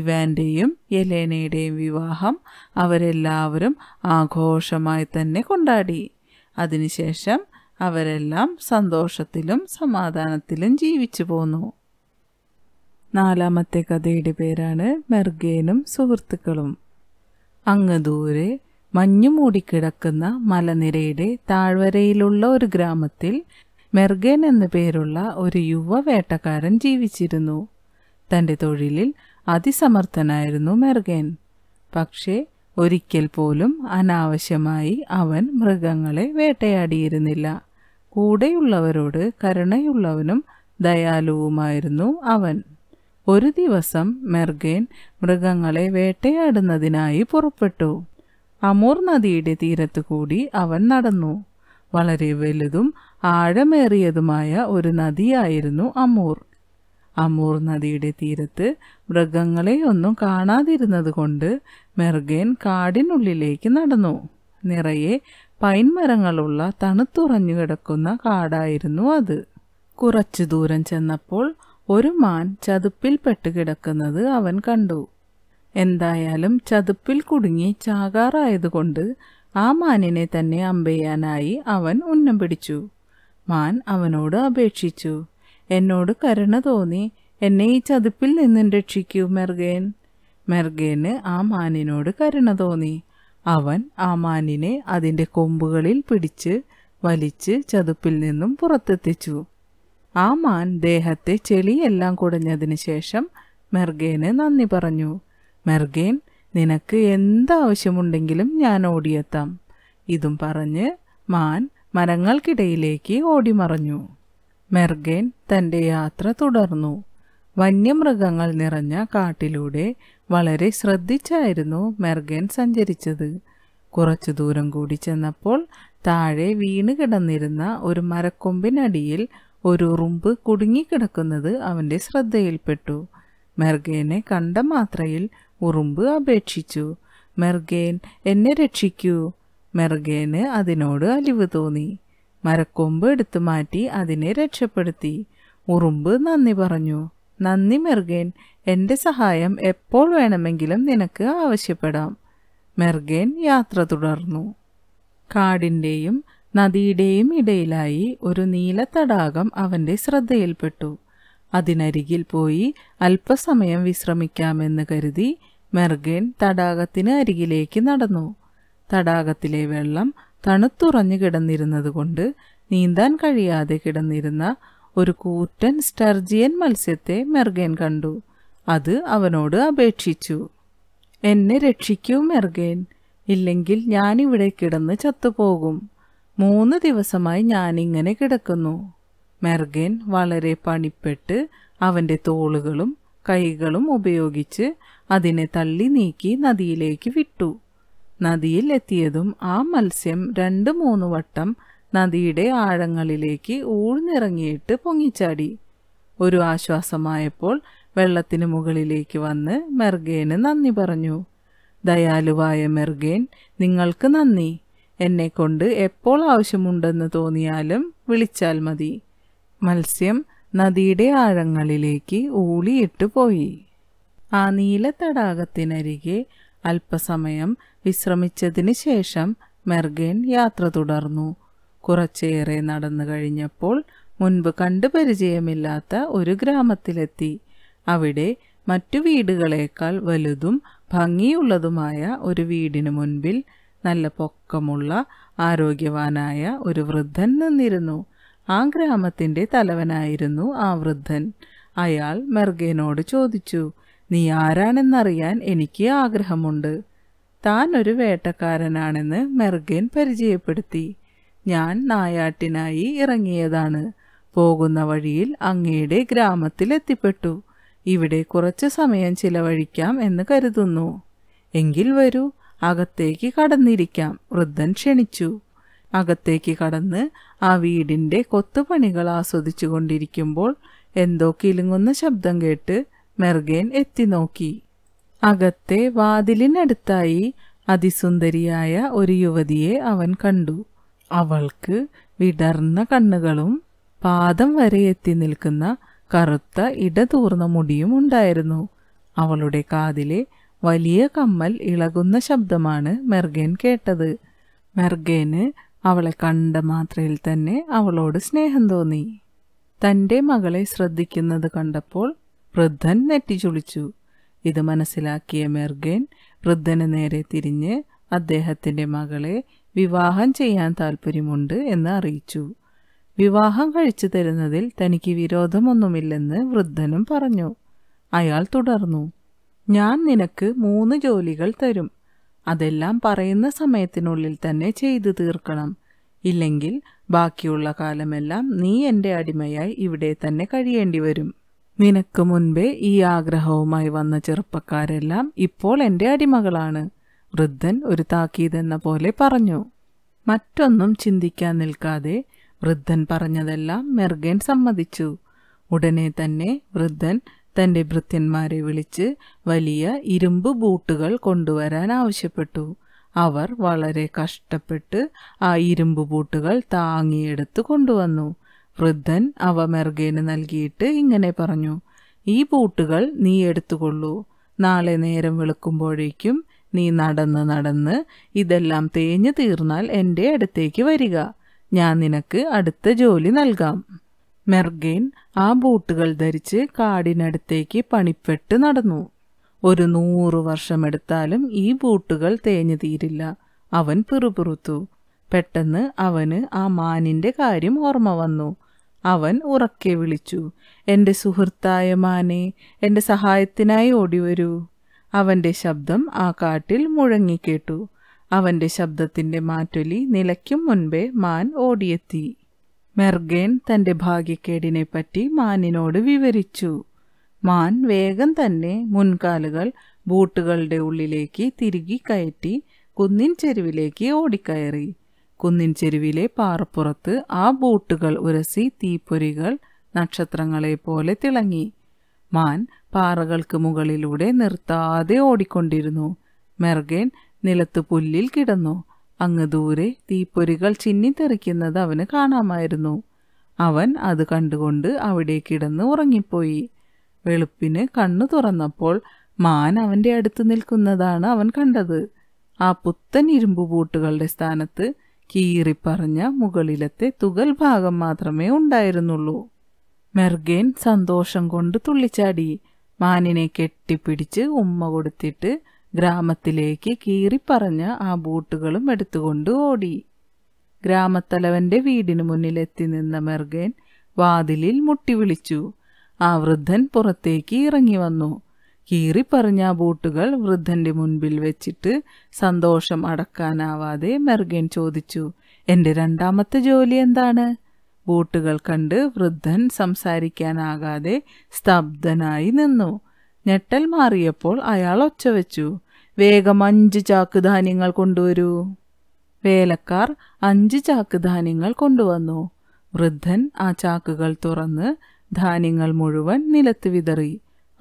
ഇവാൻ്റെയും യലേനയുടെയും വിവാഹം അവരെല്ലാവരും ആഘോഷമായി തന്നെ കൊണ്ടാടി അതിനുശേഷം അവരെല്ലാം സന്തോഷത്തിലും സമാധാനത്തിലും ജീവിച്ചു പോന്നു നാലാമത്തെ കഥയുടെ പേരാണ് മെർഗേനും സുഹൃത്തുക്കളും അങ്ങ് ദൂരെ മഞ്ഞു മൂടിക്കിടക്കുന്ന മലനിരയുടെ താഴ്വരയിലുള്ള ഒരു ഗ്രാമത്തിൽ മെർഗേൻ എന്നു പേരുള്ള ഒരു യുവ വേട്ടക്കാരൻ ജീവിച്ചിരുന്നു തൻ്റെ തൊഴിലിൽ അതിസമർത്ഥനായിരുന്നു മെർഗേൻ പക്ഷേ ഒരിക്കൽ പോലും അനാവശ്യമായി അവൻ മൃഗങ്ങളെ വേട്ടയാടിയിരുന്നില്ല കൂടെയുള്ളവരോട് കരുണയുള്ളവനും ദയാലുവുമായിരുന്നു അവൻ ഒരു ദിവസം മെർഗേൻ മൃഗങ്ങളെ വേട്ടയാടുന്നതിനായി പുറപ്പെട്ടു അമൂർ നദിയുടെ തീരത്തു കൂടി അവൻ നടന്നു വളരെ വലുതും ആഴമേറിയതുമായ ഒരു നദിയായിരുന്നു അമൂർ അമൂർ നദിയുടെ തീരത്ത് മൃഗങ്ങളെയൊന്നും ഒന്നും കാണാതിരുന്നതുകൊണ്ട് മെർഗേൻ കാടിനുള്ളിലേക്ക് നടന്നു നിറയെ പൈൻ മരങ്ങളുള്ള തണുത്തുറഞ്ഞു കിടക്കുന്ന കാടായിരുന്നു അത് കുറച്ചു ദൂരം ചെന്നപ്പോൾ ഒരു മാൻ ചതുപ്പിൽ പെട്ടുകിടക്കുന്നത് അവൻ കണ്ടു എന്തായാലും ചതുപ്പിൽ കുടുങ്ങി ചാകാറായതുകൊണ്ട് ആ മാനിനെ തന്നെ അമ്പെയ്യാനായി അവൻ ഉന്നം പിടിച്ചു മാൻ അവനോട് അപേക്ഷിച്ചു എന്നോട് കരുണ തോന്നി എന്നെ ഈ ചതുപ്പിൽ നിന്നും രക്ഷിക്കൂ മെർഗേൻ മെർഗേന് ആ മാനിനോട് കരുണ തോന്നി അവൻ ആ മാനിനെ അതിൻ്റെ കൊമ്പുകളിൽ പിടിച്ച് വലിച്ച് ചതുപ്പിൽ നിന്നും പുറത്തെത്തിച്ചു ആ മാൻ ദേഹത്തെ ചെളിയെല്ലാം കുടഞ്ഞതിന് ശേഷം മെർഗേന് നന്ദി പറഞ്ഞു മെർഗേൻ നിനക്ക് എന്താവശ്യമുണ്ടെങ്കിലും ഞാൻ ഓടിയെത്താം ഇതും പറഞ്ഞ് മാൻ മരങ്ങൾക്കിടയിലേക്ക് ഓടിമറഞ്ഞു മെർഗേൻ തൻ്റെ യാത്ര തുടർന്നു വന്യമൃഗങ്ങൾ നിറഞ്ഞ കാട്ടിലൂടെ വളരെ ശ്രദ്ധിച്ചായിരുന്നു മെർഗേൻ സഞ്ചരിച്ചത് കുറച്ചു ദൂരം കൂടി ചെന്നപ്പോൾ താഴെ വീണ് കിടന്നിരുന്ന ഒരു മരക്കൊമ്പിനടിയിൽ ഒരു ഉറുമ്പ് കുടുങ്ങിക്കിടക്കുന്നത് അവൻ്റെ ശ്രദ്ധയിൽപ്പെട്ടു മെർഗേനെ കണ്ട മാത്രയിൽ ഉറുമ്പ് അപേക്ഷിച്ചു മെർഗേൻ എന്നെ രക്ഷിക്കൂ മെർഗേന് അതിനോട് അലിവ് തോന്നി മരക്കൊമ്പ് എടുത്തു മാറ്റി അതിനെ രക്ഷപ്പെടുത്തി ഉറുമ്പ് നന്ദി പറഞ്ഞു നന്ദി മെർഗേൻ എൻ്റെ സഹായം എപ്പോൾ വേണമെങ്കിലും നിനക്ക് ആവശ്യപ്പെടാം മെർഗേൻ യാത്ര തുടർന്നു കാടിൻ്റെയും നദിയുടെയും ഇടയിലായി ഒരു നീല തടാകം അവൻ്റെ ശ്രദ്ധയിൽപ്പെട്ടു അതിനരികിൽ പോയി അല്പസമയം വിശ്രമിക്കാമെന്ന് കരുതി മെർഗൻ തടാകത്തിന് അരികിലേക്ക് നടന്നു തടാകത്തിലെ വെള്ളം തണുത്തുറഞ്ഞു കിടന്നിരുന്നതുകൊണ്ട് നീന്താൻ കഴിയാതെ കിടന്നിരുന്ന ഒരു കൂറ്റൻ സ്റ്റർജിയൻ മത്സ്യത്തെ മെർഗൻ കണ്ടു അത് അവനോട് അപേക്ഷിച്ചു എന്നെ രക്ഷിക്കൂ മെർഗൻ ഇല്ലെങ്കിൽ ഞാനിവിടെ കിടന്ന് ചത്തുപോകും മൂന്ന് ദിവസമായി ഞാനിങ്ങനെ കിടക്കുന്നു മെർഗൻ വളരെ പണിപ്പെട്ട് അവൻ്റെ തോളുകളും കൈകളും ഉപയോഗിച്ച് അതിനെ തള്ളി നീക്കി നദിയിലേക്ക് വിട്ടു നദിയിൽ എത്തിയതും ആ മത്സ്യം രണ്ട് മൂന്ന് വട്ടം നദിയുടെ ആഴങ്ങളിലേക്ക് ഊഴ്ന്നിറങ്ങിയിട്ട് പൊങ്ങിച്ചാടി ഒരു ആശ്വാസമായപ്പോൾ വെള്ളത്തിന് മുകളിലേക്ക് വന്ന് മെർഗേന് നന്ദി പറഞ്ഞു ദയാലുവായ മെർഗേൻ നിങ്ങൾക്ക് നന്ദി എന്നെക്കൊണ്ട് എപ്പോൾ ആവശ്യമുണ്ടെന്ന് തോന്നിയാലും വിളിച്ചാൽ മതി മത്സ്യം നദിയുടെ ആഴങ്ങളിലേക്ക് ഊളിയിട്ടു പോയി ആ നീല തടാകത്തിനരികെ അല്പസമയം വിശ്രമിച്ചതിന് ശേഷം മെർഗേൻ യാത്ര തുടർന്നു കുറച്ചേറെ നടന്നു കഴിഞ്ഞപ്പോൾ മുൻപ് കണ്ടു പരിചയമില്ലാത്ത ഒരു ഗ്രാമത്തിലെത്തി അവിടെ മറ്റു വീടുകളേക്കാൾ വലുതും ഭംഗിയുള്ളതുമായ ഒരു വീടിനു മുൻപിൽ നല്ല പൊക്കമുള്ള ആരോഗ്യവാനായ ഒരു വൃദ്ധൻ നിന്നിരുന്നു ആ ഗ്രാമത്തിൻ്റെ തലവനായിരുന്നു ആ വൃദ്ധൻ അയാൾ മെർഗേനോട് ചോദിച്ചു നീ ആരാണെന്നറിയാൻ എനിക്ക് ആഗ്രഹമുണ്ട് താൻ ഒരു വേട്ടക്കാരനാണെന്ന് മെർഗേൻ പരിചയപ്പെടുത്തി ഞാൻ നായാട്ടിനായി ഇറങ്ങിയതാണ് പോകുന്ന വഴിയിൽ അങ്ങയുടെ ഗ്രാമത്തിലെത്തിപ്പെട്ടു ഇവിടെ കുറച്ച് സമയം ചിലവഴിക്കാം എന്ന് കരുതുന്നു എങ്കിൽ വരൂ അകത്തേക്ക് കടന്നിരിക്കാം വൃദ്ധൻ ക്ഷണിച്ചു അകത്തേക്ക് കടന്ന് ആ വീടിൻ്റെ കൊത്തുപണികൾ ആസ്വദിച്ചു കൊണ്ടിരിക്കുമ്പോൾ എന്തോ കിലുങ്ങുന്ന ശബ്ദം കേട്ട് മെർഗേൻ എത്തി നോക്കി അകത്തെ വാതിലിനടുത്തായി അതിസുന്ദരിയായ ഒരു യുവതിയെ അവൻ കണ്ടു അവൾക്ക് വിടർന്ന കണ്ണുകളും പാദം വരെ എത്തി നിൽക്കുന്ന കറുത്ത ഇടതൂർന്ന മുടിയും ഉണ്ടായിരുന്നു അവളുടെ കാതിലെ വലിയ കമ്മൽ ഇളകുന്ന ശബ്ദമാണ് മെർഗേൻ കേട്ടത് മെർഗേന് അവളെ കണ്ട മാത്രയിൽ തന്നെ അവളോട് സ്നേഹം തോന്നി തൻ്റെ മകളെ ശ്രദ്ധിക്കുന്നത് കണ്ടപ്പോൾ വൃദ്ധൻ നെറ്റിച്ചുളിച്ചു ഇത് മനസ്സിലാക്കിയ മെർഗേൻ വൃദ്ധന് നേരെ തിരിഞ്ഞ് അദ്ദേഹത്തിൻ്റെ മകളെ വിവാഹം ചെയ്യാൻ താൽപ്പര്യമുണ്ട് എന്ന് അറിയിച്ചു വിവാഹം കഴിച്ചു തരുന്നതിൽ തനിക്ക് വിരോധമൊന്നുമില്ലെന്ന് വൃദ്ധനും പറഞ്ഞു അയാൾ തുടർന്നു ഞാൻ നിനക്ക് മൂന്ന് ജോലികൾ തരും അതെല്ലാം പറയുന്ന സമയത്തിനുള്ളിൽ തന്നെ ചെയ്തു തീർക്കണം ഇല്ലെങ്കിൽ ബാക്കിയുള്ള കാലമെല്ലാം നീ എൻ്റെ അടിമയായി ഇവിടെ തന്നെ കഴിയേണ്ടി വരും നിനക്ക് മുൻപേ ഈ ആഗ്രഹവുമായി വന്ന ചെറുപ്പക്കാരെല്ലാം ഇപ്പോൾ എൻ്റെ അടിമകളാണ് വൃദ്ധൻ ഒരു താക്കീതെന്ന പോലെ പറഞ്ഞു മറ്റൊന്നും ചിന്തിക്കാൻ നിൽക്കാതെ വൃദ്ധൻ പറഞ്ഞതെല്ലാം മെർഗൻ സമ്മതിച്ചു ഉടനെ തന്നെ വൃദ്ധൻ തൻ്റെ ഭൃത്യന്മാരെ വിളിച്ച് വലിയ ഇരുമ്പ് ബൂട്ടുകൾ കൊണ്ടുവരാൻ ആവശ്യപ്പെട്ടു അവർ വളരെ കഷ്ടപ്പെട്ട് ആ ഇരുമ്പ് ബൂട്ടുകൾ താങ്ങിയെടുത്ത് കൊണ്ടുവന്നു വൃദ്ധൻ അവ മെർഗേന് നൽകിയിട്ട് ഇങ്ങനെ പറഞ്ഞു ഈ ബൂട്ടുകൾ നീ എടുത്തുകൊള്ളൂ നാളെ നേരം വെളുക്കുമ്പോഴേക്കും നീ നടന്ന് നടന്ന് ഇതെല്ലാം തേഞ്ഞു തീർന്നാൽ എൻ്റെ അടുത്തേക്ക് വരിക ഞാൻ നിനക്ക് അടുത്ത ജോലി നൽകാം മെർഗെയിൻ ആ ബൂട്ടുകൾ ധരിച്ച് കാടിനടുത്തേക്ക് പണിപ്പെട്ട് നടന്നു ഒരു നൂറു വർഷമെടുത്താലും ഈ ബൂട്ടുകൾ തേഞ്ഞു തീരില്ല അവൻ പിറുപിറുത്തു പെട്ടെന്ന് അവന് ആ മാനിന്റെ കാര്യം ഓർമ്മ വന്നു അവൻ ഉറക്കെ വിളിച്ചു എൻ്റെ സുഹൃത്തായ മാനെ എൻ്റെ സഹായത്തിനായി ഓടിവരൂ അവൻ്റെ ശബ്ദം ആ കാട്ടിൽ മുഴങ്ങിക്കേട്ടു അവൻ്റെ ശബ്ദത്തിൻ്റെ മാറ്റൊലി നിലയ്ക്കും മുൻപേ മാൻ ഓടിയെത്തി മെർഗേൻ തൻ്റെ ഭാഗ്യക്കേടിനെപ്പറ്റി മാനിനോട് വിവരിച്ചു മാൻ വേഗം തന്നെ മുൻകാലുകൾ ബൂട്ടുകളുടെ ഉള്ളിലേക്ക് തിരുകി കയറ്റി കുന്നിൻ ചെരുവിലേക്ക് ഓടിക്കയറി കുന്നിൻ ചെരുവിലെ പാറപ്പുറത്ത് ആ ബൂട്ടുകൾ ഉരസി തീപ്പൊരികൾ നക്ഷത്രങ്ങളെ പോലെ തിളങ്ങി മാൻ പാറകൾക്ക് മുകളിലൂടെ നിർത്താതെ ഓടിക്കൊണ്ടിരുന്നു മെർഗേൻ നിലത്ത് പുല്ലിൽ കിടന്നു അങ്ങ് ദൂരെ തീപ്പൊരികൾ ചിന്നിത്തെറിക്കുന്നത് അവന് കാണാമായിരുന്നു അവൻ അത് കണ്ടുകൊണ്ട് അവിടെ കിടന്ന് ഉറങ്ങിപ്പോയി വെളുപ്പിന് കണ്ണു തുറന്നപ്പോൾ മാൻ അവൻ്റെ അടുത്ത് നിൽക്കുന്നതാണ് അവൻ കണ്ടത് ആ പുത്തൻ ഇരുമ്പുപൂട്ടുകളുടെ സ്ഥാനത്ത് കീറിപ്പറഞ്ഞ മുകളിലത്തെ തുകൽ ഭാഗം മാത്രമേ ഉണ്ടായിരുന്നുള്ളൂ മെർഗേൻ സന്തോഷം കൊണ്ട് തുള്ളിച്ചാടി മാനിനെ കെട്ടിപ്പിടിച്ച് ഉമ്മ കൊടുത്തിട്ട് ഗ്രാമത്തിലേക്ക് കീറിപ്പറഞ്ഞ ആ ബൂട്ടുകളും എടുത്തുകൊണ്ട് ഓടി ഗ്രാമത്തലവന്റെ വീടിനു മുന്നിലെത്തി നിന്ന മെർഗൻ വാതിലിൽ മുട്ടി വിളിച്ചു ആ വൃദ്ധൻ പുറത്തേക്ക് ഇറങ്ങി വന്നു കീറിപ്പറിഞ്ഞ ബൂട്ടുകൾ വൃദ്ധന്റെ മുൻപിൽ വെച്ചിട്ട് സന്തോഷം അടക്കാനാവാതെ മെർഗൻ ചോദിച്ചു എന്റെ രണ്ടാമത്തെ ജോലി എന്താണ് ബൂട്ടുകൾ കണ്ട് വൃദ്ധൻ സംസാരിക്കാനാകാതെ സ്തബ്ധനായി നിന്നു ഞെട്ടൽ മാറിയപ്പോൾ അയാൾ ഒച്ച വെച്ചു വേഗം അഞ്ച് ചാക്ക് ധാന്യങ്ങൾ കൊണ്ടുവരൂ വേലക്കാർ അഞ്ച് ചാക്ക് ധാന്യങ്ങൾ കൊണ്ടുവന്നു വൃദ്ധൻ ആ ചാക്കുകൾ തുറന്ന് ധാന്യങ്ങൾ മുഴുവൻ നിലത്ത് വിതറി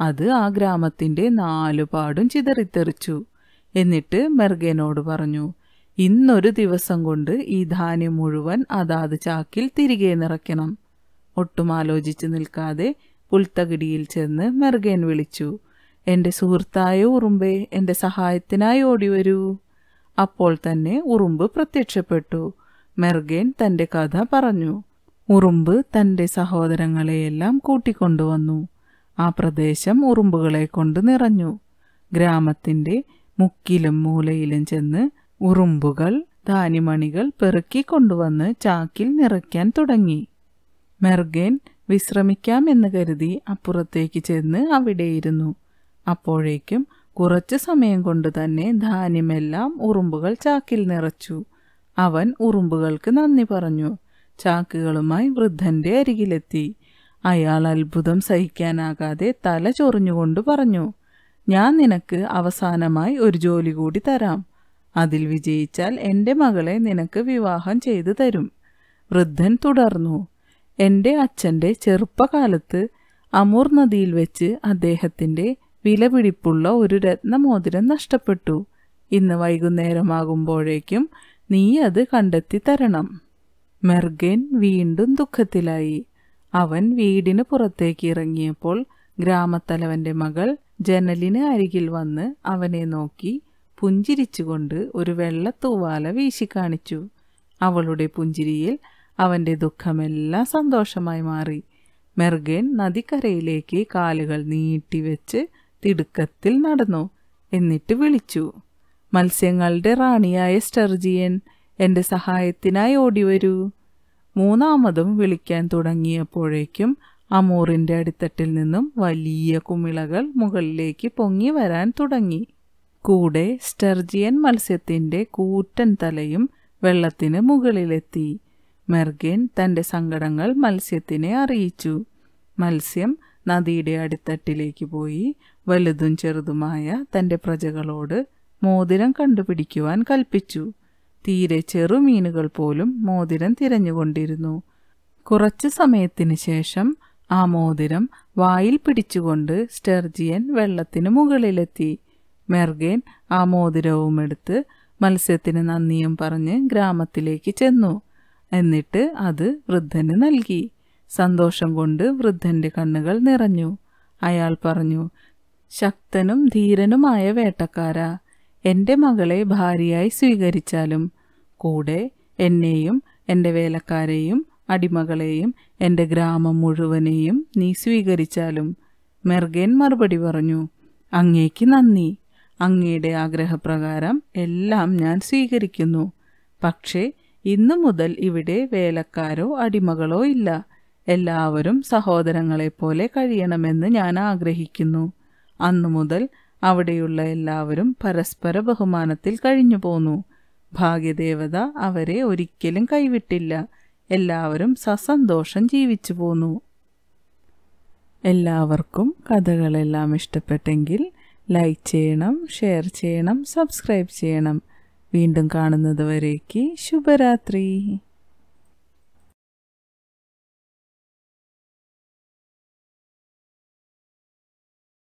അത് ആ ഗ്രാമത്തിൻ്റെ നാലുപാടും ചിതറിത്തെറിച്ചു എന്നിട്ട് മെർഗേനോട് പറഞ്ഞു ഇന്നൊരു ദിവസം കൊണ്ട് ഈ ധാന്യം മുഴുവൻ അതാത് ചാക്കിൽ തിരികെ നിറയ്ക്കണം ഒട്ടും ആലോചിച്ച് നിൽക്കാതെ പുൽത്തകിടിയിൽ ചെന്ന് മെർഗേൻ വിളിച്ചു എൻ്റെ സുഹൃത്തായ ഉറുമ്പേ എൻ്റെ സഹായത്തിനായി ഓടിവരൂ അപ്പോൾ തന്നെ ഉറുമ്പ് പ്രത്യക്ഷപ്പെട്ടു മെർഗേൻ തൻ്റെ കഥ പറഞ്ഞു ഉറുമ്പ് തൻ്റെ സഹോദരങ്ങളെയെല്ലാം കൂട്ടിക്കൊണ്ടുവന്നു ആ പ്രദേശം ഉറുമ്പുകളെ കൊണ്ട് നിറഞ്ഞു ഗ്രാമത്തിൻ്റെ മുക്കിലും മൂലയിലും ചെന്ന് ഉറുമ്പുകൾ ധാന്യമണികൾ കൊണ്ടുവന്ന് ചാക്കിൽ നിറയ്ക്കാൻ തുടങ്ങി മെർഗേൻ വിശ്രമിക്കാമെന്ന് കരുതി അപ്പുറത്തേക്ക് ചെന്ന് അവിടെയിരുന്നു അപ്പോഴേക്കും കുറച്ചു സമയം കൊണ്ട് തന്നെ ധാന്യമെല്ലാം ഉറുമ്പുകൾ ചാക്കിൽ നിറച്ചു അവൻ ഉറുമ്പുകൾക്ക് നന്ദി പറഞ്ഞു ചാക്കുകളുമായി വൃദ്ധന്റെ അരികിലെത്തി അയാൾ അത്ഭുതം സഹിക്കാനാകാതെ തല ചൊറിഞ്ഞുകൊണ്ട് പറഞ്ഞു ഞാൻ നിനക്ക് അവസാനമായി ഒരു ജോലി കൂടി തരാം അതിൽ വിജയിച്ചാൽ എൻ്റെ മകളെ നിനക്ക് വിവാഹം ചെയ്തു തരും വൃദ്ധൻ തുടർന്നു എൻ്റെ അച്ഛൻ്റെ ചെറുപ്പകാലത്ത് അമൂർ നദിയിൽ വെച്ച് അദ്ദേഹത്തിൻ്റെ വിലപിടിപ്പുള്ള ഒരു രത്നമോതിരം നഷ്ടപ്പെട്ടു ഇന്ന് വൈകുന്നേരമാകുമ്പോഴേക്കും നീ അത് കണ്ടെത്തി തരണം മെർഗൻ വീണ്ടും ദുഃഖത്തിലായി അവൻ വീടിന് പുറത്തേക്ക് ഇറങ്ങിയപ്പോൾ ഗ്രാമത്തലവന്റെ മകൾ ജനലിന് അരികിൽ വന്ന് അവനെ നോക്കി പുഞ്ചിരിച്ചുകൊണ്ട് ഒരു വെള്ള തൂവാല വീശിക്കാണിച്ചു അവളുടെ പുഞ്ചിരിയിൽ അവൻ്റെ ദുഃഖമെല്ലാം സന്തോഷമായി മാറി മെർഗൻ നദിക്കരയിലേക്ക് കാലുകൾ നീട്ടിവെച്ച് തിടുക്കത്തിൽ നടന്നു എന്നിട്ട് വിളിച്ചു മത്സ്യങ്ങളുടെ റാണിയായ സ്റ്റർജിയൻ എൻ്റെ സഹായത്തിനായി ഓടിവരൂ മൂന്നാമതും വിളിക്കാൻ തുടങ്ങിയപ്പോഴേക്കും അമൂറിൻ്റെ അടിത്തട്ടിൽ നിന്നും വലിയ കുമിളകൾ മുകളിലേക്ക് പൊങ്ങി വരാൻ തുടങ്ങി കൂടെ സ്റ്റർജിയൻ മത്സ്യത്തിൻ്റെ കൂറ്റൻ തലയും വെള്ളത്തിന് മുകളിലെത്തി മെർഗൻ തൻ്റെ സങ്കടങ്ങൾ മത്സ്യത്തിനെ അറിയിച്ചു മത്സ്യം നദിയുടെ അടിത്തട്ടിലേക്ക് പോയി വലുതും ചെറുതുമായ തൻ്റെ പ്രജകളോട് മോതിരം കണ്ടുപിടിക്കുവാൻ കൽപ്പിച്ചു തീരെ ചെറുമീനുകൾ പോലും മോതിരം തിരഞ്ഞുകൊണ്ടിരുന്നു കുറച്ചു സമയത്തിന് ശേഷം ആ മോതിരം വായിൽ പിടിച്ചുകൊണ്ട് സ്റ്റെർജിയൻ വെള്ളത്തിന് മുകളിലെത്തി മെർഗേൻ ആ മോതിരവും എടുത്ത് മത്സ്യത്തിന് നന്ദിയും പറഞ്ഞ് ഗ്രാമത്തിലേക്ക് ചെന്നു എന്നിട്ട് അത് വൃദ്ധന് നൽകി സന്തോഷം കൊണ്ട് വൃദ്ധൻ്റെ കണ്ണുകൾ നിറഞ്ഞു അയാൾ പറഞ്ഞു ശക്തനും ധീരനുമായ വേട്ടക്കാര എൻ്റെ മകളെ ഭാര്യയായി സ്വീകരിച്ചാലും കൂടെ എന്നെയും എൻ്റെ വേലക്കാരെയും അടിമകളെയും എൻ്റെ ഗ്രാമം മുഴുവനെയും നീ സ്വീകരിച്ചാലും മെർഗേൻ മറുപടി പറഞ്ഞു അങ്ങേക്ക് നന്ദി അങ്ങയുടെ ആഗ്രഹപ്രകാരം എല്ലാം ഞാൻ സ്വീകരിക്കുന്നു പക്ഷേ ഇന്നു മുതൽ ഇവിടെ വേലക്കാരോ അടിമകളോ ഇല്ല എല്ലാവരും സഹോദരങ്ങളെപ്പോലെ കഴിയണമെന്ന് ഞാൻ ആഗ്രഹിക്കുന്നു അന്നു മുതൽ അവിടെയുള്ള എല്ലാവരും പരസ്പര ബഹുമാനത്തിൽ കഴിഞ്ഞു പോന്നു ഭാഗ്യദേവത അവരെ ഒരിക്കലും കൈവിട്ടില്ല എല്ലാവരും സസന്തോഷം ജീവിച്ചു പോന്നു എല്ലാവർക്കും കഥകളെല്ലാം ഇഷ്ടപ്പെട്ടെങ്കിൽ ലൈക്ക് ചെയ്യണം ഷെയർ ചെയ്യണം സബ്സ്ക്രൈബ് ചെയ്യണം വീണ്ടും കാണുന്നത് വരേക്ക് ശുഭരാത്രി